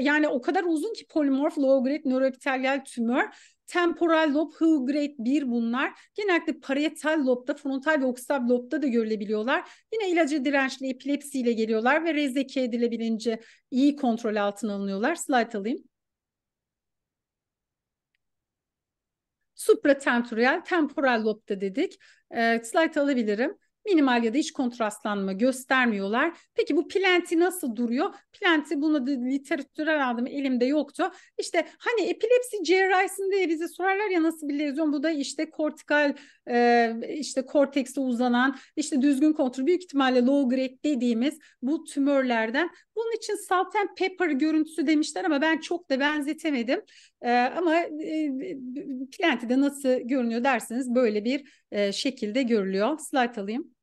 Yani o kadar uzun ki polimorf low grade nöroepitelyal tümör. Temporal lob, high grade 1 bunlar. Genellikle parietal lobda, frontal ve oksital lobda da görülebiliyorlar. Yine ilacı dirençli epilepsiyle geliyorlar ve rezeki edilebilince iyi kontrol altına alınıyorlar. Slide alayım. Supratentorial, temporal lobda dedik. E, slide alabilirim. Minimal ya da hiç kontrastlanma göstermiyorlar. Peki bu plenti nasıl duruyor? Plenti bunu da literatürel aldım elimde yoktu. İşte hani epilepsi cerrahisinde bize sorarlar ya nasıl bir lezyon? Bu da işte kortikal e, işte kortekse uzanan işte düzgün kontrol büyük ihtimalle low grade dediğimiz bu tümörlerden bunun için salt and pepper görüntüsü demişler ama ben çok da benzetemedim. E, ama e, plenti de nasıl görünüyor derseniz böyle bir e, şekilde görülüyor. Slide alayım.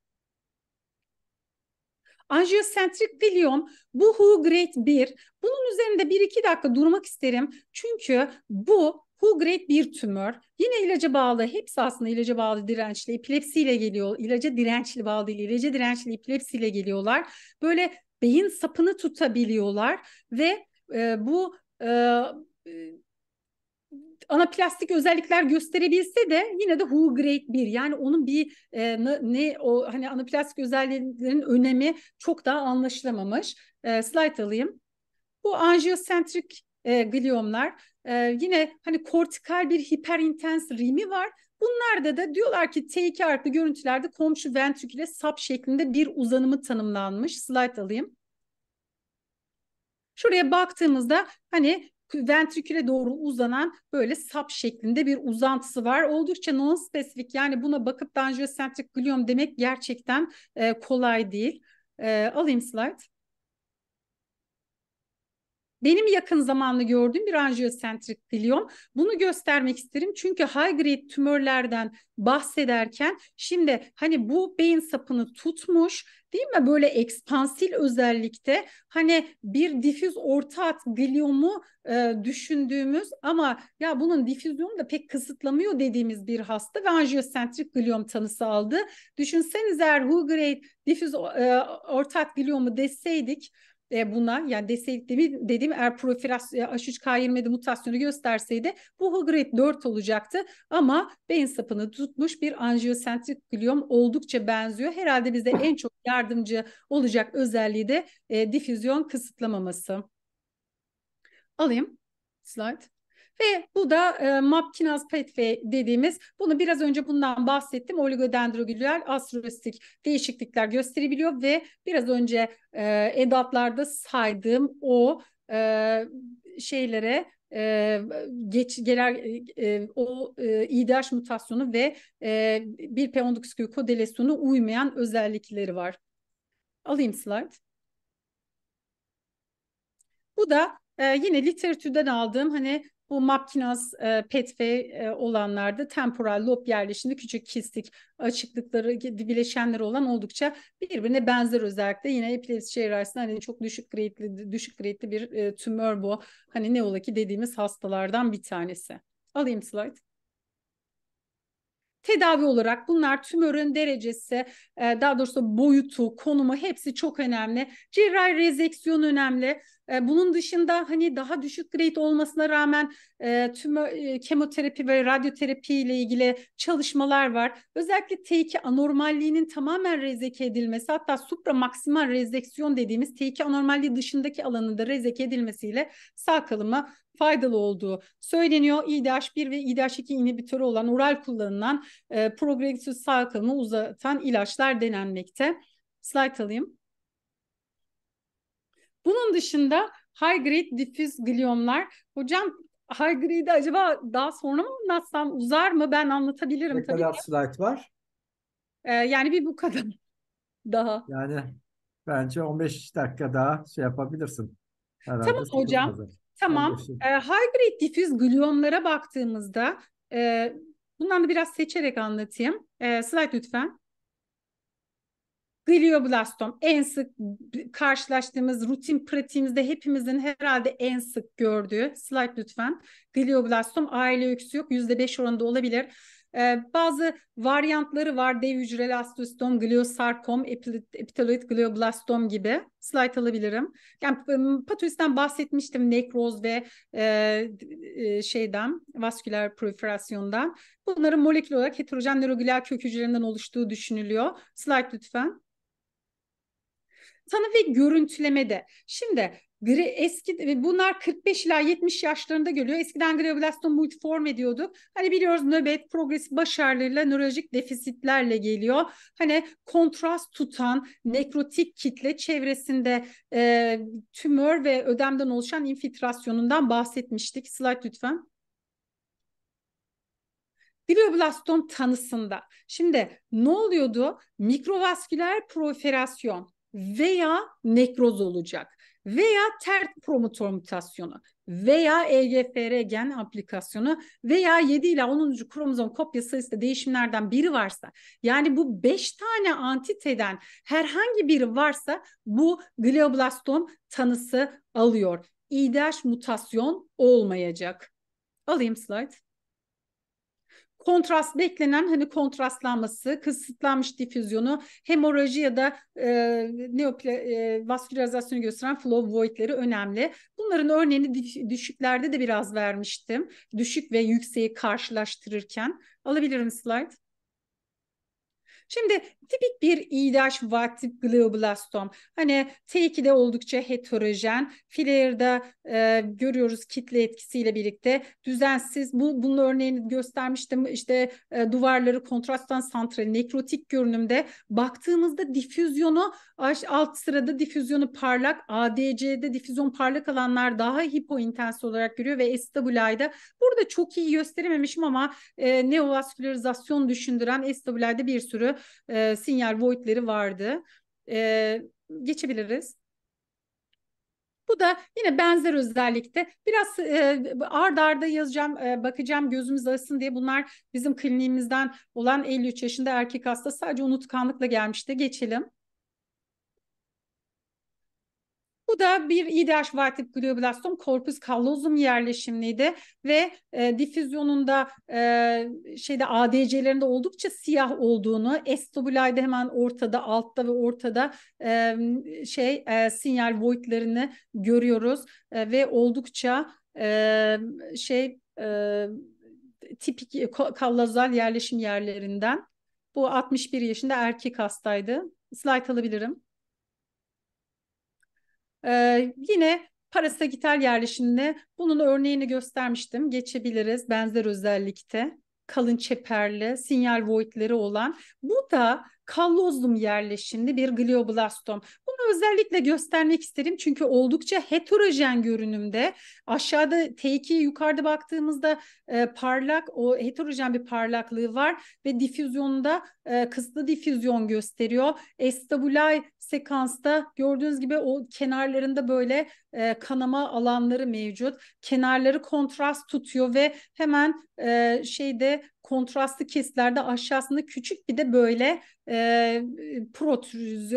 Anjiyosentrik pilyon bu Who Grade 1. Bunun üzerinde 1-2 dakika durmak isterim. Çünkü bu Who Grade 1 tümör. Yine ilaca bağlı. Hepsi aslında ilaca bağlı dirençli. Epilepsiyle geliyor. İlaca dirençli bağlı değil. İlaca dirençli epilepsiyle geliyorlar. Böyle beyin sapını tutabiliyorlar ve e, bu e, e anaplastik özellikler gösterebilse de yine de WHO great bir yani onun bir e, ne, ne o hani anaplastik özelliklerin önemi çok daha anlaşılamamış. E, slide alayım. Bu anjiyosentrik e, gliomlar e, yine hani kortikal bir hiperintens rimi var Bunlarda da diyorlar ki T2 harfli görüntülerde komşu ventriküle sap şeklinde bir uzanımı tanımlanmış. Slide alayım. Şuraya baktığımızda hani ventriküle doğru uzanan böyle sap şeklinde bir uzantısı var. Oldukça non-spesifik yani buna bakıp da angiosentrik gliom demek gerçekten e, kolay değil. E, alayım slide. Benim yakın zamanlı gördüğüm bir anjiyosentrik gliom. Bunu göstermek isterim çünkü high grade tümörlerden bahsederken şimdi hani bu beyin sapını tutmuş değil mi böyle ekspansil özellikte hani bir difüz orta at gliomu e, düşündüğümüz ama ya bunun difüzyonu da pek kısıtlamıyor dediğimiz bir hasta ve anjiyosentrik gliom tanısı aldı. Düşünsenize eğer high grade difüz e, orta at gliomu deseydik buna e, bunlar yani destekli dediğim eğer profilas e, H3K27 mutasyonu gösterseydi bu grade 4 olacaktı ama beyin sapını tutmuş bir anjiyosentrik gliom oldukça benziyor. Herhalde bize en çok yardımcı olacak özelliği de e, difüzyon kısıtlamaması. Alayım slide. Ve bu da e, mapkinaz petve dediğimiz bunu biraz önce bundan bahsettim. Oligodendrogüler astrostik değişiklikler gösterebiliyor ve biraz önce e, edatlarda saydığım o e, şeylere e, geç gelen e, o e, İDH e mutasyonu ve e, bir P19Q kodelesyonu uymayan özellikleri var. Alayım slide. Bu da e, yine literatürden aldığım hani bu Mapkinas, e, PETVE e, olanlarda temporal lob yerleşimde küçük kistik açıklıkları, bileşenleri olan oldukça birbirine benzer özellikle yine epilepsi cerrahisinde hani çok düşük grade'li düşük grade'li bir e, tümör bu. Hani ne ola ki dediğimiz hastalardan bir tanesi. Alayım slide tedavi olarak bunlar tümörün derecesi, e, daha doğrusu boyutu, konumu hepsi çok önemli. Cerrahi rezeksiyon önemli. Ee, bunun dışında hani daha düşük grade olmasına rağmen e, tümör, e, kemoterapi ve radyoterapi ile ilgili çalışmalar var. Özellikle T2 anormalliğinin tamamen rezeke edilmesi hatta supramaksimal rezeksiyon dediğimiz T2 anormalliği dışındaki alanında rezeke edilmesiyle sağ kalıma faydalı olduğu söyleniyor. IDH1 ve IDH2 inhibitörü olan oral kullanılan e, progresif sağ kalımı uzatan ilaçlar denenmekte. Slide alayım. Bunun dışında high grade diffüz gliyomlar. Hocam high grade'i acaba daha sonra mı anlatsam uzar mı? Ben anlatabilirim ne tabii. Ne kadar slide var? Ee, yani bir bu kadar *laughs* daha. Yani bence 15 dakika daha şey yapabilirsin. Herhalde tamam hocam. Kadar. Tamam. Ee, high grade diffüz gliyomlara baktığımızda e, bundan da biraz seçerek anlatayım. E, slide lütfen. Glioblastom en sık karşılaştığımız rutin pratiğimizde hepimizin herhalde en sık gördüğü slide lütfen. Glioblastom aile öyküsü yok yüzde beş oranında olabilir. Ee, bazı varyantları var dev hücreli astroistom, gliosarkom, epiteloid glioblastom gibi slide alabilirim. Yani patolojiden bahsetmiştim nekroz ve e, e, şeyden vasküler proliferasyondan. Bunların molekül olarak heterojen nörogülal kök hücrelerinden oluştuğu düşünülüyor. Slide lütfen tanı ve görüntülemede. Şimdi eski e, bunlar 45 ila 70 yaşlarında geliyor. Eskiden glioblastom multiform ediyorduk. Hani biliyoruz nöbet progresif başarılarıyla, ağrılarıyla nörolojik defisitlerle geliyor. Hani kontrast tutan nekrotik kitle çevresinde e, tümör ve ödemden oluşan infiltrasyonundan bahsetmiştik. Slide lütfen. Glioblastom tanısında. Şimdi ne oluyordu? Mikrovasküler proliferasyon veya nekroz olacak veya TERT promotor mutasyonu veya EGFR gen aplikasyonu veya 7 ile 10. kromozom kopya sayısı değişimlerden biri varsa yani bu 5 tane antiteden herhangi biri varsa bu glioblastom tanısı alıyor. İDH mutasyon olmayacak. Alayım slide kontrast beklenen hani kontrastlanması, kısıtlanmış difüzyonu, hemoroji ya da e, neopla, e, vaskülarizasyonu gösteren flow voidleri önemli. Bunların örneğini düşüklerde de biraz vermiştim. Düşük ve yükseği karşılaştırırken. Alabilirim slide. Şimdi tipik bir iğdaş vakti glioblastom. Hani T2 de oldukça heterojen. Flair'da e, görüyoruz kitle etkisiyle birlikte düzensiz. Bu bunun örneğini göstermiştim. İşte e, duvarları kontrasttan santral nekrotik görünümde baktığımızda difüzyonu alt sırada difüzyonu parlak, ADC'de difüzyon parlak alanlar daha hipointens olarak görüyor ve estabulayda burada çok iyi gösterememişim ama e, neovaskülerizasyon düşündüren estabulayda bir sürü e, sinyal voidleri vardı. E, geçebiliriz. Bu da yine benzer özellikte. Biraz e, ard arda yazacağım, e, bakacağım gözümüz alışsın diye bunlar bizim kliniğimizden olan 53 yaşında erkek hasta sadece unutkanlıkla gelmişti. Geçelim. Bu da bir IDH e vatip globülastom korpus kallozum yerleşimliydi ve e, difüzyonunda e, şeyde ADC'lerinde oldukça siyah olduğunu, estobulayda hemen ortada, altta ve ortada e, şey e, sinyal voidlerini görüyoruz e, ve oldukça e, şey e, tipik kallazal yerleşim yerlerinden. Bu 61 yaşında erkek hastaydı. Slide alabilirim. Ee, yine parasagital yerleşimde bunun örneğini göstermiştim. Geçebiliriz benzer özellikte kalın çeperli sinyal voidleri olan. Bu da kallozlum yerleşimli bir glioblastom. Bunu özellikle göstermek isterim çünkü oldukça heterojen görünümde. Aşağıda t 2 yukarıda baktığımızda e, parlak o heterojen bir parlaklığı var ve difüzyonda e, kısıtlı difüzyon gösteriyor. Estabulay sekansta gördüğünüz gibi o kenarlarında böyle e, kanama alanları mevcut. Kenarları kontrast tutuyor ve hemen e, şeyde kontrastlı kestlerde aşağısında küçük bir de böyle e, e protürüzü,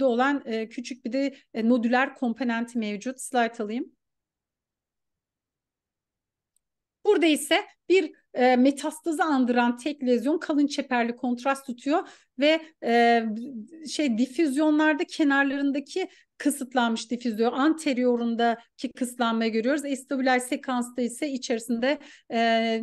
e, olan e, küçük bir de e, nodüler komponenti mevcut. Slide alayım. Burada ise bir e, metastazı andıran tek lezyon kalın çeperli kontrast tutuyor ve e, şey difüzyonlarda kenarlarındaki kısıtlanmış difüzyon anteriorundaki kısıtlanmayı görüyoruz. Estabiler sekansta ise içerisinde e,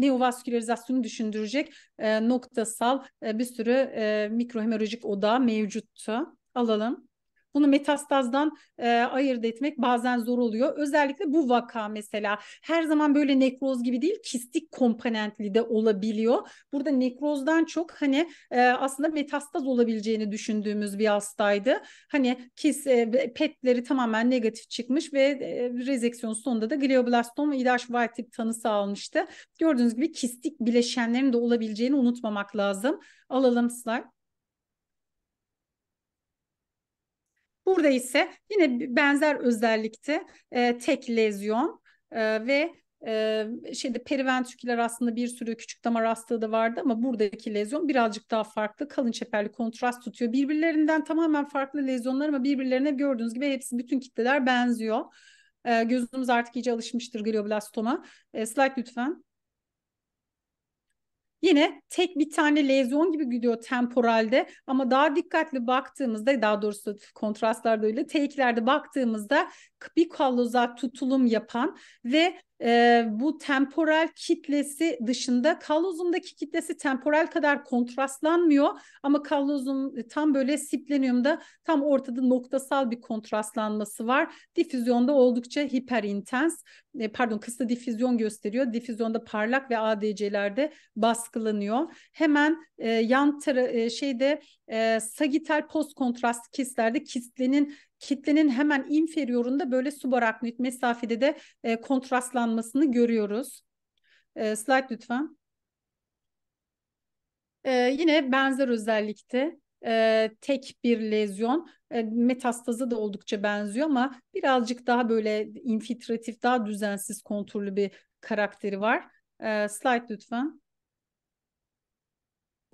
neovaskülerizasyonu düşündürecek e, noktasal e, bir sürü e, mikrohemerojik oda mevcuttu. Alalım. Bunu metastazdan e, ayırt etmek bazen zor oluyor. Özellikle bu vaka mesela her zaman böyle nekroz gibi değil kistik komponentli de olabiliyor. Burada nekrozdan çok hani e, aslında metastaz olabileceğini düşündüğümüz bir hastaydı. Hani kis e, petleri tamamen negatif çıkmış ve e, rezeksiyon sonunda da glioblastom ve İDH-Y tip tanısı almıştı. Gördüğünüz gibi kistik bileşenlerin de olabileceğini unutmamak lazım. Alalım slide. Burada ise yine benzer özellikte e, tek lezyon e, ve e, şeyde periventriküler aslında bir sürü küçük damar hastalığı da vardı ama buradaki lezyon birazcık daha farklı. Kalın çeperli kontrast tutuyor. Birbirlerinden tamamen farklı lezyonlar ama birbirlerine gördüğünüz gibi hepsi bütün kitleler benziyor. E, gözümüz artık iyice alışmıştır glioblastoma. E, slide lütfen. Yine tek bir tane lezyon gibi gidiyor temporalde ama daha dikkatli baktığımızda daha doğrusu kontrastlarda öyle teyiklerde baktığımızda bir kalloza tutulum yapan ve e, bu temporal kitlesi dışında kallozumdaki kitlesi temporal kadar kontrastlanmıyor ama kallozum e, tam böyle sipleniumda tam ortada noktasal bir kontrastlanması var. Difüzyonda oldukça hiperintens e, pardon kısa difüzyon gösteriyor. Difüzyonda parlak ve ADC'lerde baskılanıyor. Hemen e, yan tara- e, şeyde e, sagital post kontrast kistlerde kistlenin kitlenin hemen inferiorunda böyle subaraknoid mesafede de e, kontrastlanmasını görüyoruz. E, slide lütfen. E, yine benzer özellikte e, tek bir lezyon e, metastazı da oldukça benziyor ama birazcık daha böyle infiltratif, daha düzensiz kontrollü bir karakteri var. E, slide lütfen.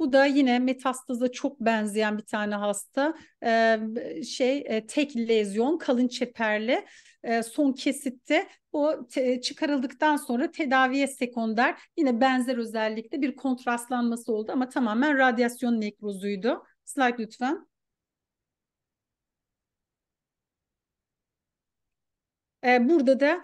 Bu da yine metastaza çok benzeyen bir tane hasta e, şey e, tek lezyon kalın çeperli e, son kesitte o te, çıkarıldıktan sonra tedaviye sekonder yine benzer özellikle bir kontrastlanması oldu ama tamamen radyasyon nekrozuydu. Slide lütfen. Burada da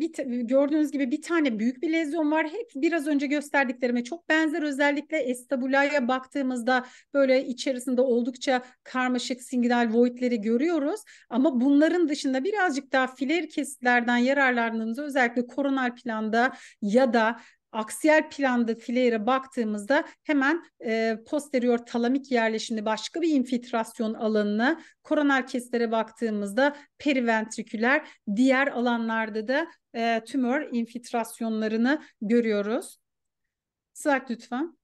bir, gördüğünüz gibi bir tane büyük bir lezyon var. Hep biraz önce gösterdiklerime çok benzer özellikle estabulaya baktığımızda böyle içerisinde oldukça karmaşık signal voidleri görüyoruz. Ama bunların dışında birazcık daha filer kesitlerden yararlandığımızda özellikle koronal planda ya da aksiyel planda fileyre baktığımızda hemen e, posterior talamik yerleşimli başka bir infiltrasyon alanına, koronar keslere baktığımızda periventriküler, diğer alanlarda da e, tümör infiltrasyonlarını görüyoruz. Sırak lütfen.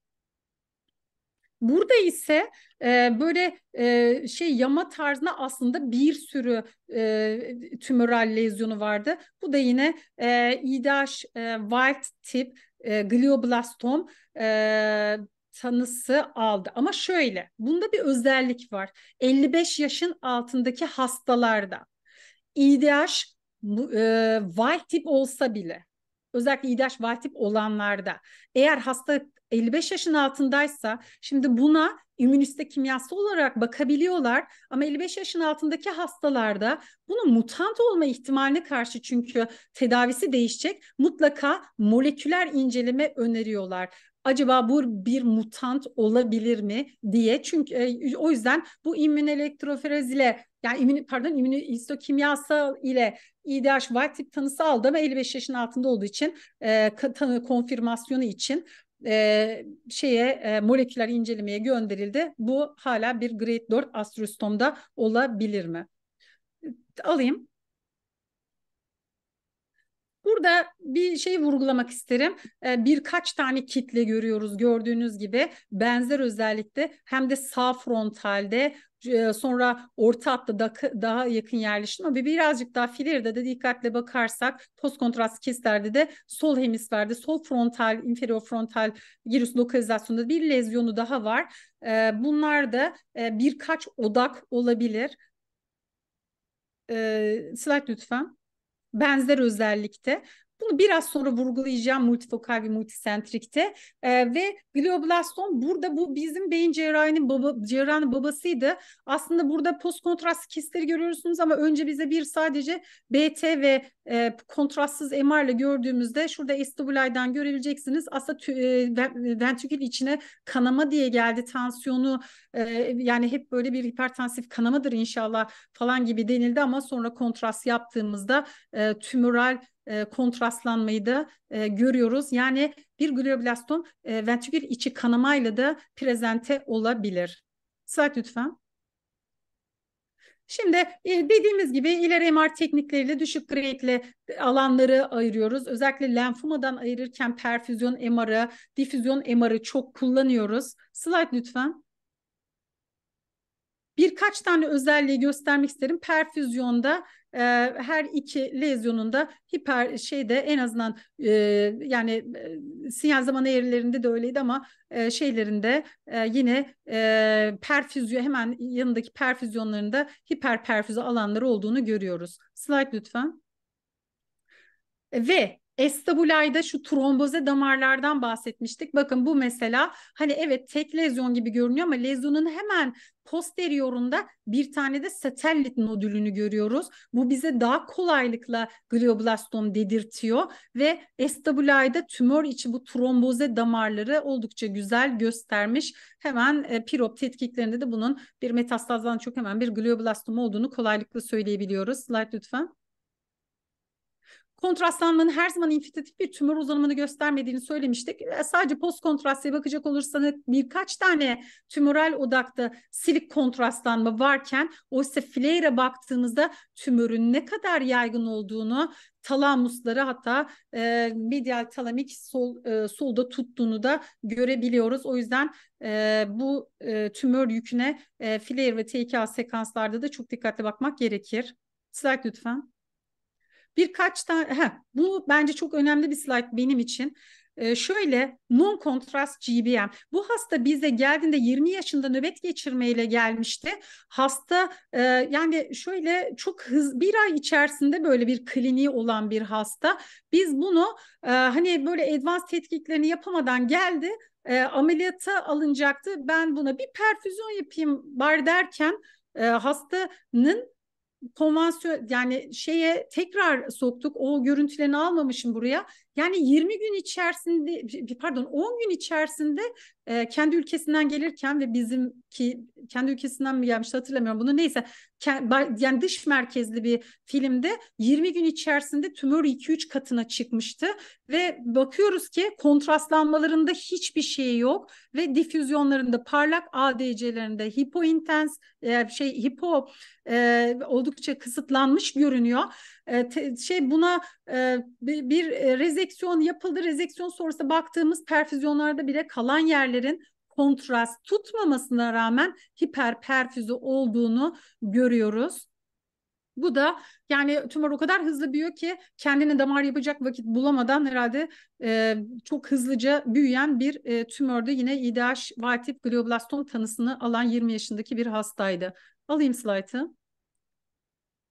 Burada ise e, böyle e, şey yama tarzına aslında bir sürü e, tümöral lezyonu vardı. Bu da yine e, İDH e, e, wild tip e, glioblastom e, tanısı aldı. Ama şöyle, bunda bir özellik var. 55 yaşın altındaki hastalarda IDH e, e, Y tip olsa bile özellikle İDH valtip olanlarda eğer hasta 55 yaşın altındaysa şimdi buna immüniste kimyası olarak bakabiliyorlar ama 55 yaşın altındaki hastalarda bunun mutant olma ihtimaline karşı çünkü tedavisi değişecek mutlaka moleküler inceleme öneriyorlar acaba bu bir mutant olabilir mi diye. Çünkü e, o yüzden bu immün elektroferez ile yani immün, pardon immün istokimyasal ile IDH e var tip tanısı aldı ama 55 yaşın altında olduğu için e, tanı konfirmasyonu için e, şeye e, moleküler incelemeye gönderildi. Bu hala bir grade 4 astrostomda olabilir mi? Alayım. Burada bir şey vurgulamak isterim. Ee, birkaç tane kitle görüyoruz gördüğünüz gibi benzer özellikte hem de sağ frontalde e, sonra orta hatta da, daha yakın yerleşim ama birazcık daha filerde de dikkatle bakarsak post kontrast kistlerde de sol hemisferde sol frontal inferior frontal gyrus lokalizasyonunda bir lezyonu daha var. Ee, bunlar da e, birkaç odak olabilir. Ee, slide lütfen benzer özellikte bunu biraz sonra vurgulayacağım multifokal ve multisentrikte. E, ve glioblastom burada bu bizim beyin cerrahinin baba, cerrahinin babasıydı. Aslında burada post kontrast kistleri görüyorsunuz ama önce bize bir sadece BT ve e, kontrastsız MR ile gördüğümüzde şurada estabulaydan görebileceksiniz. Aslında tü, e, ventrikül içine kanama diye geldi. Tansiyonu e, yani hep böyle bir hipertansif kanamadır inşallah falan gibi denildi ama sonra kontrast yaptığımızda e, tümöral e, kontrastlanmayı da e, görüyoruz. Yani bir globlastom e, ventrikül içi kanamayla da prezente olabilir. Slide lütfen. Şimdi e, dediğimiz gibi ileri MR teknikleriyle düşük grade'li alanları ayırıyoruz. Özellikle lenfomadan ayırırken perfüzyon MR'ı, difüzyon MR'ı çok kullanıyoruz. Slide lütfen. Birkaç tane özelliği göstermek isterim. Perfüzyonda e, her iki lezyonunda hiper şeyde en azından e, yani e, sinyal zaman eğrilerinde de öyleydi ama e, şeylerinde e, yine e, perfüzyon hemen yanındaki perfüzyonlarında hiper perfüze alanları olduğunu görüyoruz. Slide lütfen. E, ve Estabulay'da şu tromboze damarlardan bahsetmiştik. Bakın bu mesela hani evet tek lezyon gibi görünüyor ama lezyonun hemen posteriorunda bir tane de satellit nodülünü görüyoruz. Bu bize daha kolaylıkla glioblastom dedirtiyor ve estabulayda tümör içi bu tromboze damarları oldukça güzel göstermiş. Hemen e, pirop tetkiklerinde de bunun bir metastazdan çok hemen bir glioblastom olduğunu kolaylıkla söyleyebiliyoruz. Slide lütfen. Kontrastlanmanın her zaman infiltratif bir tümör uzanımını göstermediğini söylemiştik. E, sadece post kontrastya bakacak olursanız birkaç tane tümörel odakta silik kontrastlanma varken oysa fileyre baktığımızda tümörün ne kadar yaygın olduğunu talamusları hatta e, medial talamik sol e, solda tuttuğunu da görebiliyoruz. O yüzden e, bu e, tümör yüküne e, filer ve TK sekanslarda da çok dikkatli bakmak gerekir. Slide lütfen. Birkaç tane, heh, bu bence çok önemli bir slide benim için. Ee, şöyle non contrast GBM. Bu hasta bize geldiğinde 20 yaşında nöbet geçirmeyle gelmişti. Hasta e, yani şöyle çok hız bir ay içerisinde böyle bir kliniği olan bir hasta. Biz bunu e, hani böyle advanced tetkiklerini yapamadan geldi. E, ameliyata alınacaktı. Ben buna bir perfüzyon yapayım bari derken e, hastanın konvansiyon yani şeye tekrar soktuk. O görüntülerini almamışım buraya. Yani 20 gün içerisinde pardon 10 gün içerisinde e, kendi ülkesinden gelirken ve bizimki kendi ülkesinden mi gelmişti hatırlamıyorum bunu neyse yani dış merkezli bir filmde 20 gün içerisinde tümör 2-3 katına çıkmıştı ve bakıyoruz ki kontrastlanmalarında hiçbir şey yok ve difüzyonlarında parlak ADC'lerinde hipointens e, şey hipo e, oldukça kısıtlanmış görünüyor ee, şey buna e, bir, e, rezeksiyon yapıldı. Rezeksiyon sonrası baktığımız perfüzyonlarda bile kalan yerlerin kontrast tutmamasına rağmen hiperperfüze olduğunu görüyoruz. Bu da yani tümör o kadar hızlı büyüyor ki kendine damar yapacak vakit bulamadan herhalde e, çok hızlıca büyüyen bir e, tümörde yine IDH e vatif glioblastom tanısını alan 20 yaşındaki bir hastaydı. Alayım slaytı.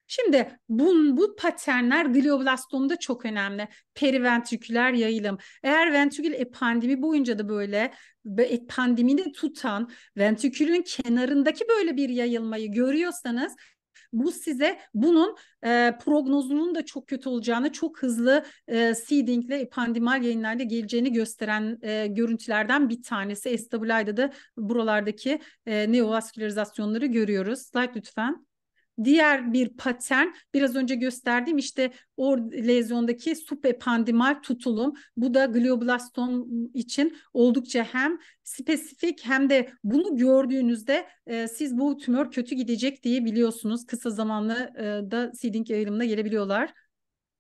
Şimdi bu, bu paternler glioblastomda çok önemli. Periventriküler yayılım. Eğer ventrikül epandemi boyunca da böyle epandemini tutan ventrikülün kenarındaki böyle bir yayılmayı görüyorsanız bu size bunun e, prognozunun da çok kötü olacağını, çok hızlı e, seedingle, pandimal yayınlarla geleceğini gösteren e, görüntülerden bir tanesi. Estabulay'da da buralardaki e, neovaskülerizasyonları görüyoruz. Slide lütfen diğer bir patern biraz önce gösterdiğim işte o lezyondaki subepandimal tutulum bu da glioblastom için oldukça hem spesifik hem de bunu gördüğünüzde e, siz bu tümör kötü gidecek diye biliyorsunuz. Kısa zamanlı e, da seeding yayılımına gelebiliyorlar.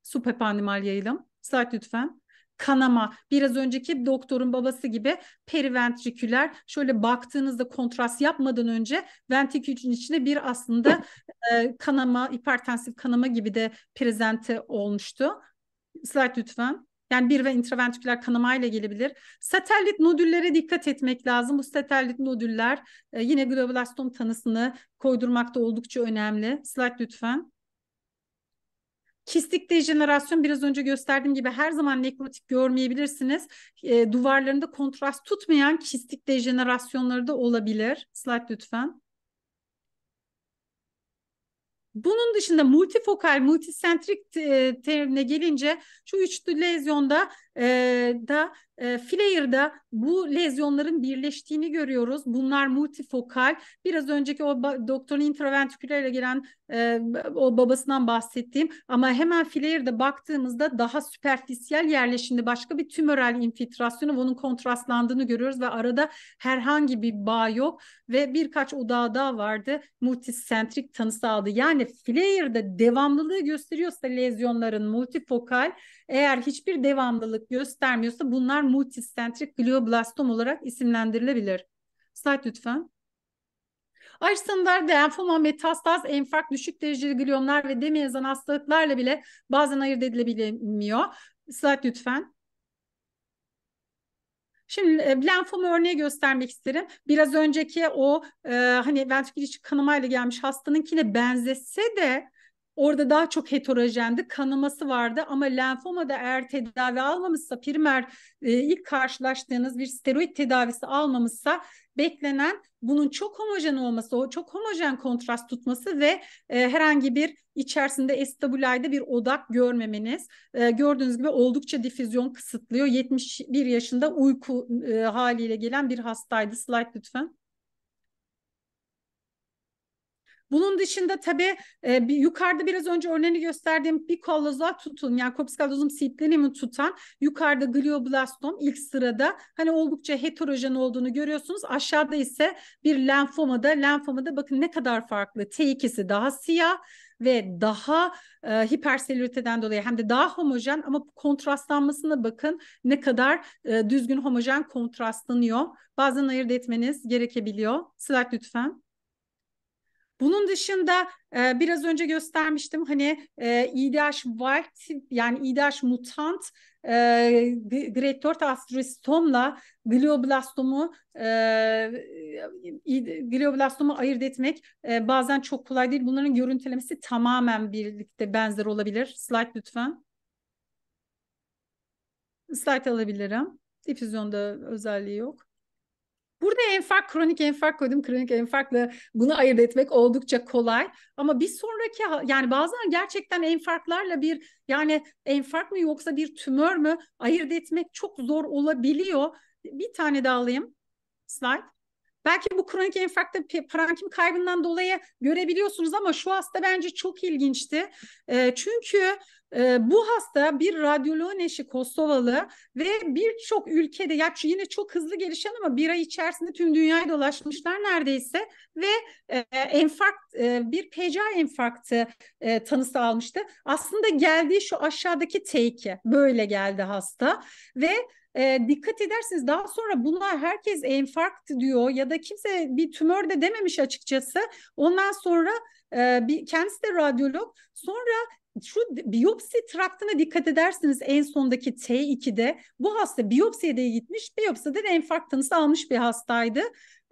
Subepandimal yayılım. Saat lütfen kanama biraz önceki doktorun babası gibi periventriküler şöyle baktığınızda kontrast yapmadan önce ventrikülün içinde bir aslında e, kanama hipertansif kanama gibi de prezente olmuştu. Slide lütfen. Yani bir ve intraventriküler kanama ile gelebilir. Satellit nodüllere dikkat etmek lazım. Bu satellit nodüller e, yine globulastom tanısını koydurmakta oldukça önemli. Slide lütfen. Kistik dejenerasyon biraz önce gösterdiğim gibi her zaman nekrotik görmeyebilirsiniz. E, duvarlarında kontrast tutmayan kistik dejenerasyonları da olabilir. Slide lütfen. Bunun dışında multifokal, multisentrik e, terine gelince şu üçlü lezyonda e, da e, Flayer'da bu lezyonların birleştiğini görüyoruz. Bunlar multifokal. Biraz önceki o doktorun intraventrikülerle gelen e, o babasından bahsettiğim ama hemen Flayer'da baktığımızda daha süperfisyel yerleşimde başka bir tümöral infiltrasyonu onun kontrastlandığını görüyoruz ve arada herhangi bir bağ yok ve birkaç odağı daha vardı. Multisentrik tanısı aldı. Yani Flayer'da devamlılığı gösteriyorsa lezyonların multifokal eğer hiçbir devamlılık göstermiyorsa bunlar multisentrik glioblastom olarak isimlendirilebilir. Slayt lütfen. Ayrısınlar lenfoma, metastaz, enfak, düşük dereceli gliyomlar ve demiyazan hastalıklarla bile bazen ayırt edilebilemiyor. Slayt lütfen. Şimdi e, lenfoma örneği göstermek isterim. Biraz önceki o e, hani ventrikül içi kanamayla gelmiş hastanınkine benzese de Orada daha çok heterojendi, kanaması vardı ama lenfoma da eğer tedavi almamışsa, primer e, ilk karşılaştığınız bir steroid tedavisi almamışsa beklenen bunun çok homojen olması, o çok homojen kontrast tutması ve e, herhangi bir içerisinde estabulayda bir odak görmemeniz. E, gördüğünüz gibi oldukça difüzyon kısıtlıyor. 71 yaşında uyku e, haliyle gelen bir hastaydı. Slide lütfen. Bunun dışında tabii e, bir, yukarıda biraz önce örneğini gösterdiğim bir koloza tutun yani kopskaldozum siplenimi tutan yukarıda glioblastom ilk sırada hani oldukça heterojen olduğunu görüyorsunuz. Aşağıda ise bir lenfomada lenfomada bakın ne kadar farklı T2'si daha siyah ve daha e, hiperselüliteden dolayı hem de daha homojen ama kontrastlanmasına bakın ne kadar e, düzgün homojen kontrastlanıyor. Bazen ayırt etmeniz gerekebiliyor. Slide lütfen. Bunun dışında e, biraz önce göstermiştim hani e, IDH e white yani IDH e mutant e, grade 4 astrostomla glioblastomu e, e glioblastomu ayırt etmek e, bazen çok kolay değil. Bunların görüntülemesi tamamen birlikte benzer olabilir. Slide lütfen. Slide alabilirim. Difüzyonda özelliği yok. Burada enfak, kronik enfak koydum. Kronik enfakla bunu ayırt etmek oldukça kolay. Ama bir sonraki yani bazen gerçekten enfarklarla bir yani enfark mı yoksa bir tümör mü ayırt etmek çok zor olabiliyor. Bir tane daha alayım. Slide. Belki bu kronik enfrakta parankim kaybından dolayı görebiliyorsunuz ama şu hasta bence çok ilginçti. E, çünkü e, bu hasta bir radyoloğun eşi Kosovalı ve birçok ülkede ya yine çok hızlı gelişen ama bir ay içerisinde tüm dünyayı dolaşmışlar neredeyse ve e, enfarkt e, bir PCA enfarktı e, tanısı almıştı. Aslında geldiği şu aşağıdaki teyki böyle geldi hasta ve e, dikkat edersiniz daha sonra bunlar herkes enfarkt diyor ya da kimse bir tümör de dememiş açıkçası. Ondan sonra e, bir, kendisi de radyolog. Sonra şu biyopsi traktına dikkat edersiniz en sondaki T2'de bu hasta biyopsiye de gitmiş biyopsiden enfarkt tanısı almış bir hastaydı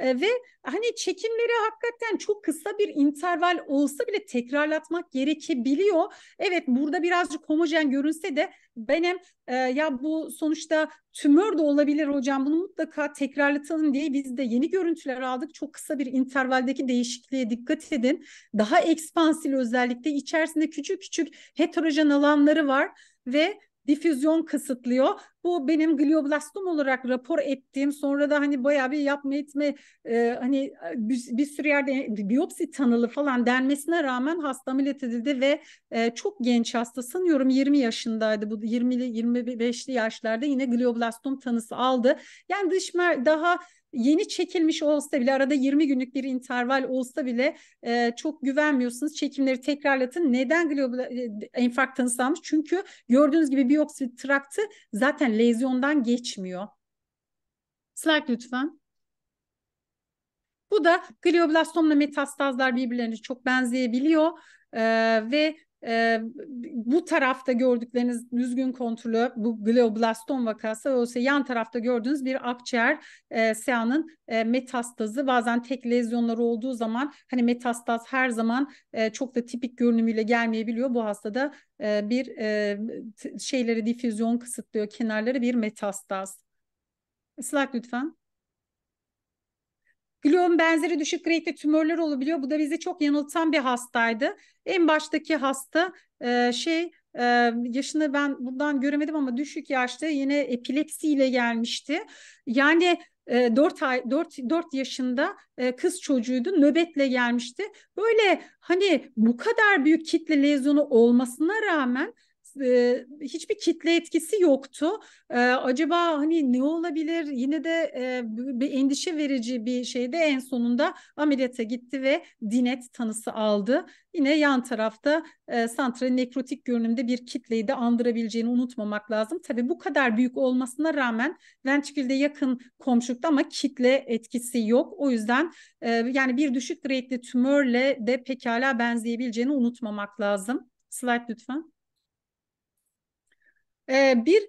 e, ve hani çekimleri hakikaten çok kısa bir interval olsa bile tekrarlatmak gerekebiliyor. Evet burada birazcık homojen görünse de benim e, ya bu sonuçta tümör de olabilir hocam bunu mutlaka tekrarlatalım diye biz de yeni görüntüler aldık. Çok kısa bir intervaldeki değişikliğe dikkat edin. Daha ekspansif özellikle içerisinde küçük küçük heterojen alanları var ve difüzyon kısıtlıyor. Bu benim glioblastom olarak rapor ettiğim sonra da hani bayağı bir yapma etme e, hani e, bir, bir sürü yerde biyopsi tanılı falan denmesine rağmen hasta ameliyat edildi ve e, çok genç hasta sanıyorum 20 yaşındaydı bu 20'li 25'li yaşlarda yine glioblastom tanısı aldı. Yani dış mer daha yeni çekilmiş olsa bile arada 20 günlük bir interval olsa bile e, çok güvenmiyorsunuz. Çekimleri tekrarlatın. Neden global e, enfarkt tanısı almış? Çünkü gördüğünüz gibi biyopsi traktı zaten lezyondan geçmiyor. Slide lütfen. Bu da glioblastomla metastazlar birbirlerine çok benzeyebiliyor. Ee, ve e, bu tarafta gördükleriniz düzgün kontrolü bu globlastom vakası oysa yan tarafta gördüğünüz bir akciğer e, seanın e, metastazı bazen tek lezyonları olduğu zaman hani metastaz her zaman e, çok da tipik görünümüyle gelmeyebiliyor. Bu hastada e, bir e, şeyleri difüzyon kısıtlıyor kenarları bir metastaz. Slide lütfen. Gliom benzeri düşük grade tümörler olabiliyor. Bu da bizi çok yanıltan bir hastaydı. En baştaki hasta e, şey ee, yaşını ben buradan göremedim ama düşük yaşta yine epilepsiyle gelmişti. Yani e, 4 ay 4 4 yaşında e, kız çocuğuydu. Nöbetle gelmişti. Böyle hani bu kadar büyük kitle lezyonu olmasına rağmen e, hiçbir kitle etkisi yoktu. E, acaba hani ne olabilir? Yine de e, bir endişe verici bir şeyde en sonunda ameliyata gitti ve dinet tanısı aldı. Yine yan tarafta e, santral nekrotik görünümde bir kitleyi de andırabileceğini unutmamak lazım. Tabii bu kadar büyük olmasına rağmen ventrikülde yakın komşulukta ama kitle etkisi yok. O yüzden e, yani bir düşük grade'li tümörle de pekala benzeyebileceğini unutmamak lazım. Slide lütfen. E, bir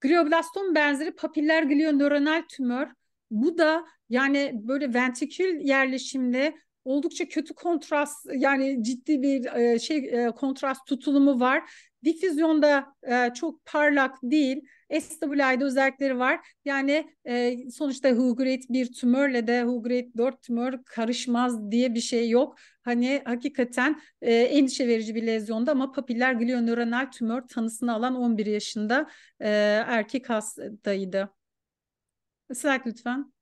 glioblastom benzeri papiller glionöronal tümör. Bu da yani böyle ventikül yerleşimli oldukça kötü kontrast yani ciddi bir e, şey e, kontrast tutulumu var. Difüzyonda e, çok parlak değil. SWI'de özellikleri var. Yani e, sonuçta Hugret bir tümörle de Hugret 4 tümör karışmaz diye bir şey yok. Hani hakikaten e, endişe verici bir lezyonda ama papiller glionörenal tümör tanısını alan 11 yaşında e, erkek hastaydı. Slide lütfen.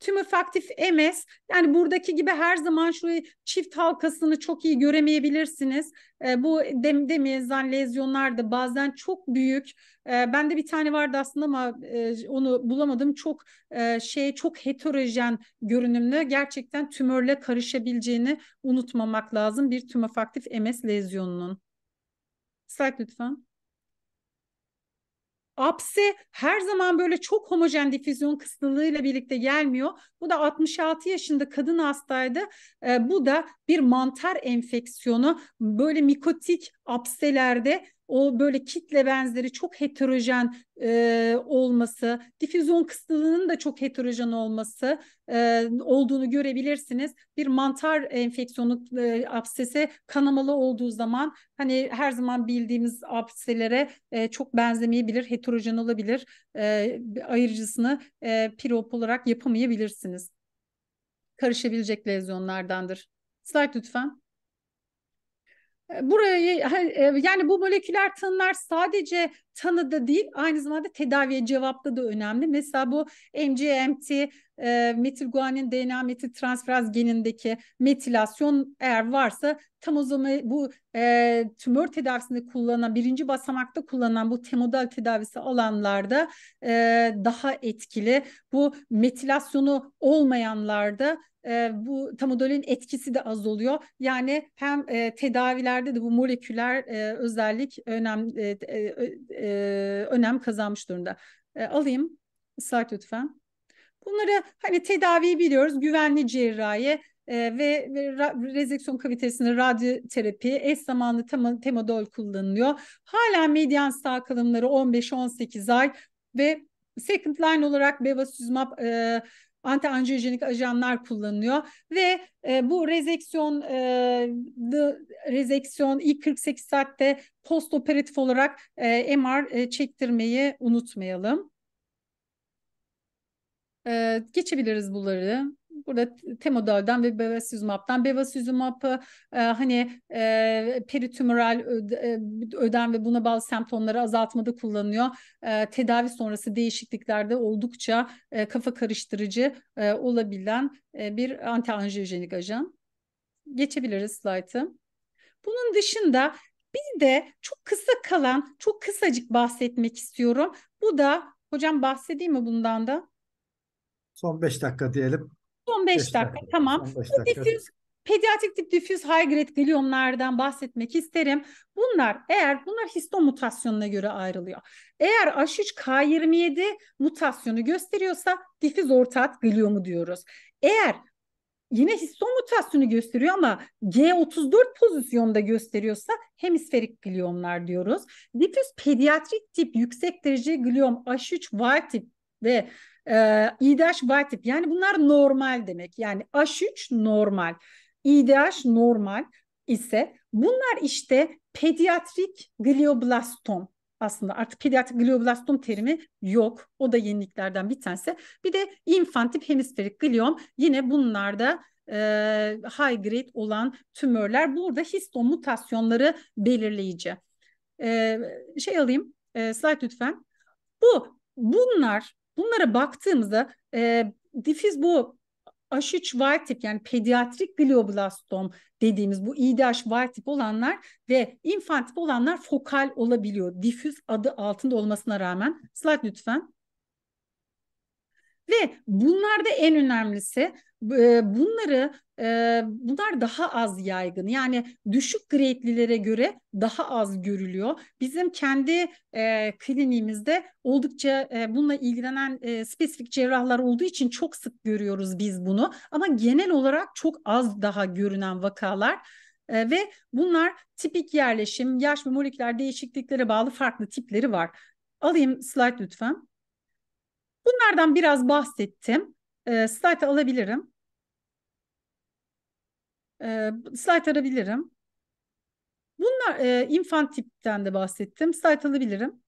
Tümöfaktif MS yani buradaki gibi her zaman şu çift halkasını çok iyi göremeyebilirsiniz. E, bu dem demiyezan lezyonlar da bazen çok büyük. E, bende bir tane vardı aslında ama e, onu bulamadım. Çok e, şey çok heterojen görünümlü. Gerçekten tümörle karışabileceğini unutmamak lazım bir tümöfaktif MS lezyonunun. Slide lütfen. Apse her zaman böyle çok homojen difüzyon kısıtlılığıyla birlikte gelmiyor. Bu da 66 yaşında kadın hastaydı. E, bu da bir mantar enfeksiyonu. Böyle mikotik apselerde o böyle kitle benzeri çok heterojen e, olması, difüzyon kısıtlılığının da çok heterojen olması e, olduğunu görebilirsiniz. Bir mantar enfeksiyonu e, absese kanamalı olduğu zaman hani her zaman bildiğimiz abseslere e, çok benzemeyebilir, heterojen olabilir. E, ayırıcısını e, pirop olarak yapamayabilirsiniz. Karışabilecek lezyonlardandır. Slide lütfen burayı e, yani bu moleküler tınlar sadece tanıda değil aynı zamanda tedaviye cevapta da önemli. Mesela bu MGMT e, metilguanin DNA metil transferaz genindeki metilasyon eğer varsa tam o zaman bu e, tümör tedavisinde kullanılan birinci basamakta kullanılan bu temodal tedavisi alanlarda e, daha etkili. Bu metilasyonu olmayanlarda e, bu tamodalin etkisi de az oluyor. Yani hem e, tedavilerde de bu moleküler e, özellik önemli e, e, e, önem kazanmış durumda. E, alayım slide lütfen. Bunları hani tedavi biliyoruz. Güvenli cerrahi e, ve, ve ra- rezeksiyon kavitesinde radyoterapi eş zamanlı tam temadol kullanılıyor. Hala median sağ kalımları 15-18 ay ve second line olarak bevacizumab e, anti antianjiyojenik ajanlar kullanılıyor ve e, bu rezeksiyon e, the, rezeksiyon ilk 48 saatte post operatif olarak e, MR e, çektirmeyi unutmayalım. E, geçebiliriz bunları burada temodaldan ve bevacizumab'dan. Bevacizumab'ı e, hani e, peritümöral e, ödem ve buna bağlı semptomları azaltmada kullanıyor. E, tedavi sonrası değişikliklerde oldukça e, kafa karıştırıcı e, olabilen e, bir antianjiyojenik ajan. Geçebiliriz slaytı. Bunun dışında bir de çok kısa kalan, çok kısacık bahsetmek istiyorum. Bu da hocam bahsedeyim mi bundan da? Son beş dakika diyelim. 15 dakika, dakika tamam. 15 dakika. pediatrik tip difüz high grade gliomlardan bahsetmek isterim. Bunlar eğer bunlar histon mutasyonuna göre ayrılıyor. Eğer H3K27 mutasyonu gösteriyorsa difüz ortaat gliomu diyoruz. Eğer yine histon mutasyonu gösteriyor ama G34 pozisyonda gösteriyorsa hemisferik gliomlar diyoruz. Difüz pediatrik tip yüksek derece gliom H3 var tip ve ee, İDH e Vitip yani bunlar normal demek. Yani H3 normal, İDH e normal ise bunlar işte pediatrik glioblastom aslında artık pediatrik glioblastom terimi yok. O da yeniliklerden bir tanesi. Bir de infantip hemisferik gliom yine bunlarda e, high grade olan tümörler. Burada histon mutasyonları belirleyici. E, şey alayım e, slide lütfen. Bu bunlar Bunlara baktığımızda e, difiz bu h var tip yani pediatrik glioblastom dediğimiz bu IDH e var tip olanlar ve infant tip olanlar fokal olabiliyor. Difüz adı altında olmasına rağmen. Slide lütfen. Ve bunlar da en önemlisi e, bunları e, bunlar daha az yaygın yani düşük grade'lilere göre daha az görülüyor. Bizim kendi e, kliniğimizde oldukça bununla ilgilenen spesifik cerrahlar olduğu için çok sık görüyoruz biz bunu ama genel olarak çok az daha görünen vakalar ve bunlar tipik yerleşim, yaş ve moleküler değişikliklere bağlı farklı tipleri var. Alayım slide lütfen. Bunlardan biraz bahsettim. E, slide alabilirim. E, slide alabilirim. Bunlar e, infant tipten de bahsettim. Slide alabilirim.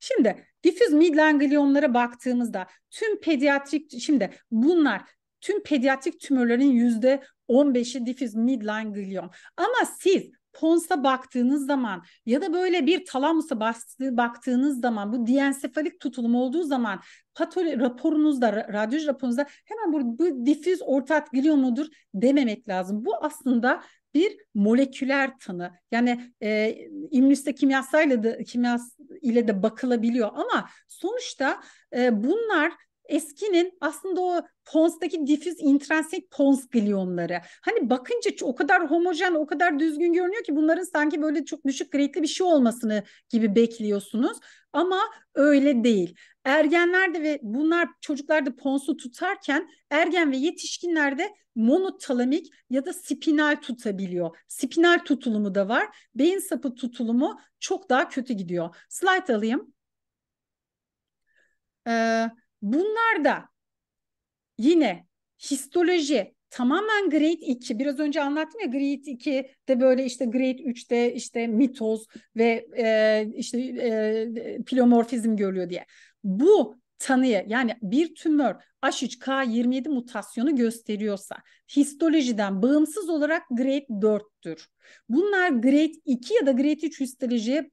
Şimdi difüz midganglionlara baktığımızda tüm pediatrik şimdi bunlar tüm pediatrik tümörlerin yüzde 15'i difüz midganglion. Ama siz Pons'a baktığınız zaman ya da böyle bir talamusa bastığı baktığınız zaman bu diensefalik tutulum olduğu zaman patolo raporunuzda, radyo raporunuzda hemen bu, bu difüz ortak gliom mudur dememek lazım. Bu aslında bir moleküler tanı. Yani e, İmnüs'te kimyasal ile kimyas ile de bakılabiliyor ama sonuçta e, bunlar eskinin aslında o ponsdaki difüz intrinsik Pons gliyonları, Hani bakınca o kadar homojen, o kadar düzgün görünüyor ki bunların sanki böyle çok düşük gradeli bir şey olmasını gibi bekliyorsunuz. Ama öyle değil. Ergenlerde ve bunlar çocuklarda Pons'u tutarken ergen ve yetişkinlerde monotalamik ya da spinal tutabiliyor. Spinal tutulumu da var. Beyin sapı tutulumu çok daha kötü gidiyor. Slide alayım. Ee, Bunlar da yine histoloji tamamen grade 2 biraz önce anlattım ya grade 2 de böyle işte grade 3'te işte mitoz ve e, işte e, pilomorfizm görülüyor diye. Bu tanıyı yani bir tümör H3K27 mutasyonu gösteriyorsa histolojiden bağımsız olarak grade 4'tür. Bunlar grade 2 ya da grade 3 histolojiye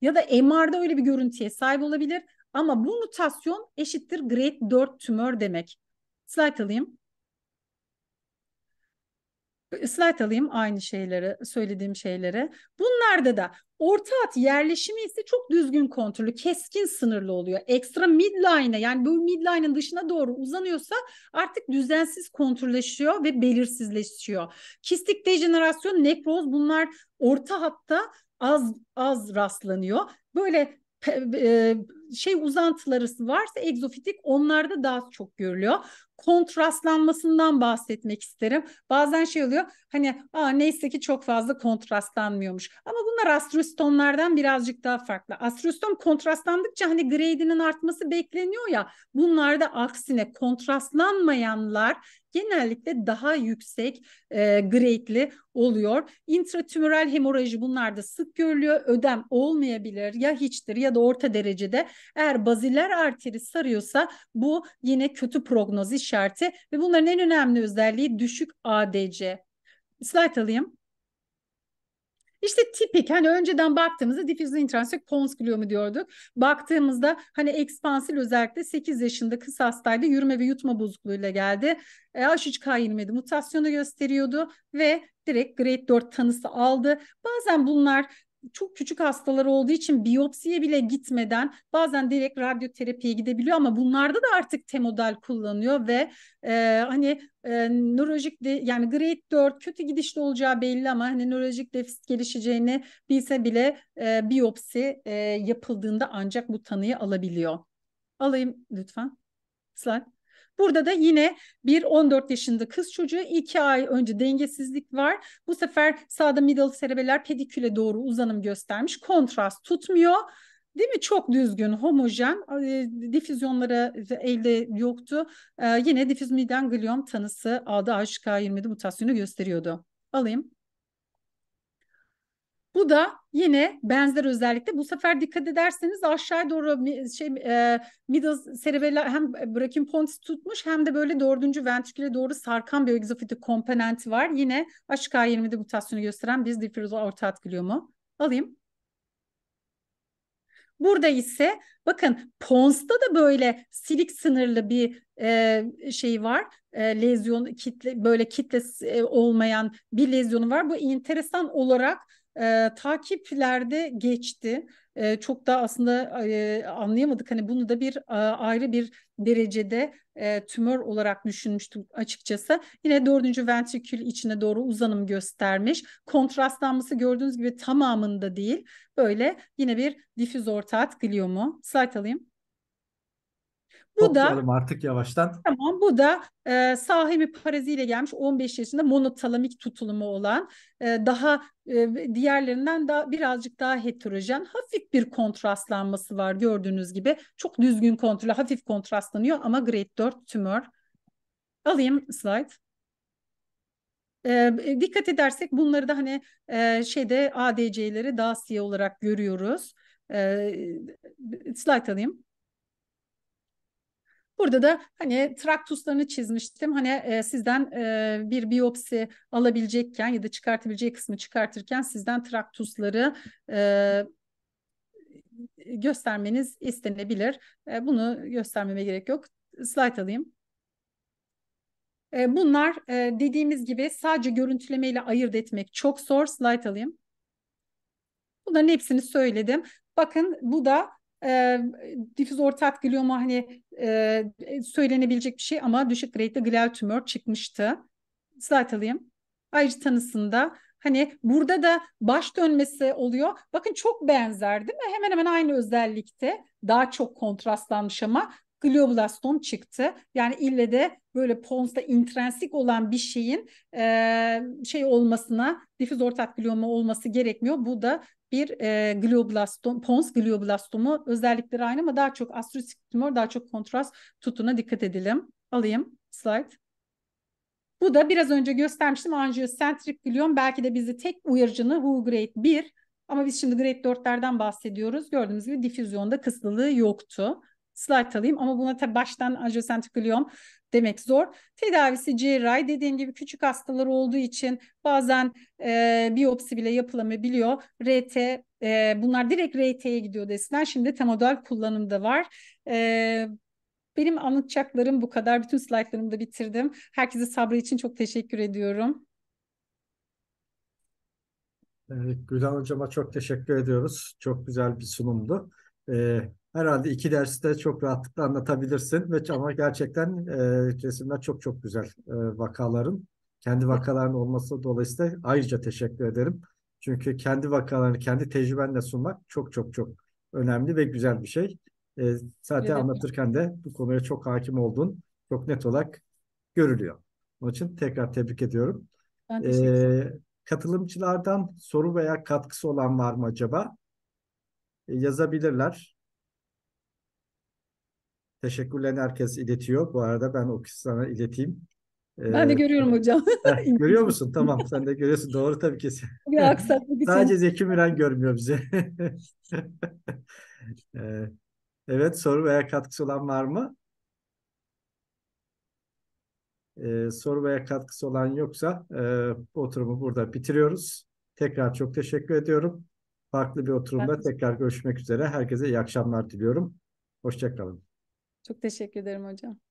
ya da MR'da öyle bir görüntüye sahip olabilir ama bu mutasyon eşittir grade 4 tümör demek. Slide alayım. Slide alayım aynı şeyleri, söylediğim şeyleri. Bunlarda da orta at yerleşimi ise çok düzgün kontrolü, keskin sınırlı oluyor. Ekstra midline'e yani bu midline'ın dışına doğru uzanıyorsa artık düzensiz kontrolleşiyor ve belirsizleşiyor. Kistik dejenerasyon, nekroz bunlar orta hatta az az rastlanıyor. Böyle şey uzantıları varsa egzofitik onlarda daha çok görülüyor. Kontrastlanmasından bahsetmek isterim. Bazen şey oluyor hani Aa, neyse ki çok fazla kontrastlanmıyormuş. Ama bunlar astrostonlardan birazcık daha farklı. Astroston kontrastlandıkça hani gradinin artması bekleniyor ya. Bunlarda aksine kontrastlanmayanlar genellikle daha yüksek e, grade'li oluyor. İntratümöral hemoraji bunlarda sık görülüyor. Ödem olmayabilir ya hiçtir ya da orta derecede. Eğer baziler arteri sarıyorsa bu yine kötü prognoz işareti ve bunların en önemli özelliği düşük ADC. Slide alayım. İşte tipik hani önceden baktığımızda difüz intrinsik pons gliomu diyorduk. Baktığımızda hani ekspansil özellikle 8 yaşında kısa hastaydı yürüme ve yutma bozukluğuyla geldi. E, H3K27 mutasyonu gösteriyordu ve direkt grade 4 tanısı aldı. Bazen bunlar çok küçük hastaları olduğu için biyopsiye bile gitmeden bazen direkt radyoterapiye gidebiliyor ama bunlarda da artık temodal kullanıyor ve e, hani e, nörolojik de, yani grade 4 kötü gidişli olacağı belli ama hani nörolojik defisit gelişeceğini bilse bile e, biyopsi e, yapıldığında ancak bu tanıyı alabiliyor. Alayım lütfen. Slide. Burada da yine bir 14 yaşında kız çocuğu iki ay önce dengesizlik var. Bu sefer sağda middle cerebeller pediküle doğru uzanım göstermiş. Kontrast tutmuyor. Değil mi? Çok düzgün, homojen, e, ee, difüzyonlara elde yoktu. E, yine difüz miden gliom tanısı ADA-HK20'de mutasyonu gösteriyordu. Alayım. Bu da yine benzer özellikle. Bu sefer dikkat ederseniz aşağı doğru şey e, middle cerebellar hem brakin pontis tutmuş hem de böyle dördüncü ventriküle doğru sarkan bir egzofitik komponenti var. Yine HK20'de mutasyonu gösteren biz difiroz orta gliomu. Alayım. Burada ise bakın Pons'ta da böyle silik sınırlı bir e, şey var. E, lezyon kitle böyle kitle e, olmayan bir lezyonu var. Bu enteresan olarak e, takiplerde geçti. E, çok da aslında e, anlayamadık hani bunu da bir e, ayrı bir derecede e, tümör olarak düşünmüştük açıkçası. Yine dördüncü ventrikül içine doğru uzanım göstermiş. Kontrastlanması gördüğünüz gibi tamamında değil. Böyle yine bir difüz ortaat gliomu. Slide alayım. Bu da artık yavaştan. Tamam bu da e, sahibi paraziyle gelmiş 15 yaşında monotalamik tutulumu olan e, daha e, diğerlerinden daha birazcık daha heterojen hafif bir kontrastlanması var gördüğünüz gibi. Çok düzgün kontrol hafif kontrastlanıyor ama grade 4 tümör. Alayım slide. E, e, dikkat edersek bunları da hani e, şeyde ADC'leri daha siyah olarak görüyoruz. E, slide alayım. Burada da hani traktuslarını çizmiştim. Hani e, sizden e, bir biyopsi alabilecekken ya da çıkartabileceği kısmı çıkartırken sizden traktusları e, göstermeniz istenebilir. E, bunu göstermeme gerek yok. Slide alayım. E, bunlar e, dediğimiz gibi sadece görüntüleme ile ayırt etmek çok zor. Slide alayım. Bunların hepsini söyledim. Bakın bu da e, difüz ortak glioma hani e, söylenebilecek bir şey ama düşük grade'de glial tümör çıkmıştı. Slide alayım. Ayrıca tanısında hani burada da baş dönmesi oluyor. Bakın çok benzer değil mi? Hemen hemen aynı özellikte daha çok kontrastlanmış ama glioblastom çıktı. Yani ille de böyle Pons'ta intrinsik olan bir şeyin e, şey olmasına difüz ortak glioma olması gerekmiyor. Bu da bir e, glioblastom, pons glioblastomu özellikleri aynı ama daha çok astrosik tümör, daha çok kontrast tutuna dikkat edelim. Alayım slide. Bu da biraz önce göstermiştim angiosentrik gliom belki de bizi tek uyarıcını WHO grade 1 ama biz şimdi grade 4'lerden bahsediyoruz. Gördüğünüz gibi difüzyonda kısıtlılığı yoktu. Slide alayım ama buna tabii baştan angiosentrikulyon demek zor. Tedavisi cerrahi dediğim gibi küçük hastalar olduğu için bazen e, biyopsi bile yapılamayabiliyor. RT e, bunlar direkt RT'ye gidiyor desinler. şimdi temodal kullanımda var. E, benim anlatacaklarım bu kadar. Bütün slaytlarımı da bitirdim. Herkese sabrı için çok teşekkür ediyorum. Gülen Hocama çok teşekkür ediyoruz. Çok güzel bir sunumdu. Ee, herhalde iki derste çok rahatlıkla anlatabilirsin. Ve ama gerçekten e, resimler çok çok güzel e, vakaların. Kendi vakaların olması dolayısıyla ayrıca teşekkür ederim. Çünkü kendi vakalarını kendi tecrübenle sunmak çok çok çok önemli ve güzel bir şey. E, zaten evet. anlatırken de bu konuya çok hakim oldun. Çok net olarak görülüyor. Onun için tekrar tebrik ediyorum. Ben E, katılımcılardan soru veya katkısı olan var mı acaba? E, yazabilirler. Teşekkürlerini herkes iletiyor. Bu arada ben o kişi sana ileteyim. Ee, ben de ee, görüyorum hocam. *laughs* Heh, görüyor musun? Tamam sen de görüyorsun. Doğru tabii ki. Bir aksaklık *laughs* için. Sadece Zeki Müren görmüyor bizi. *laughs* Ee, evet soru veya katkısı olan var mı? Ee, soru veya katkısı olan yoksa e, oturumu burada bitiriyoruz. Tekrar çok teşekkür ediyorum. Farklı bir oturumda tekrar görüşmek üzere. Herkese iyi akşamlar diliyorum. Hoşçakalın. Çok teşekkür ederim hocam.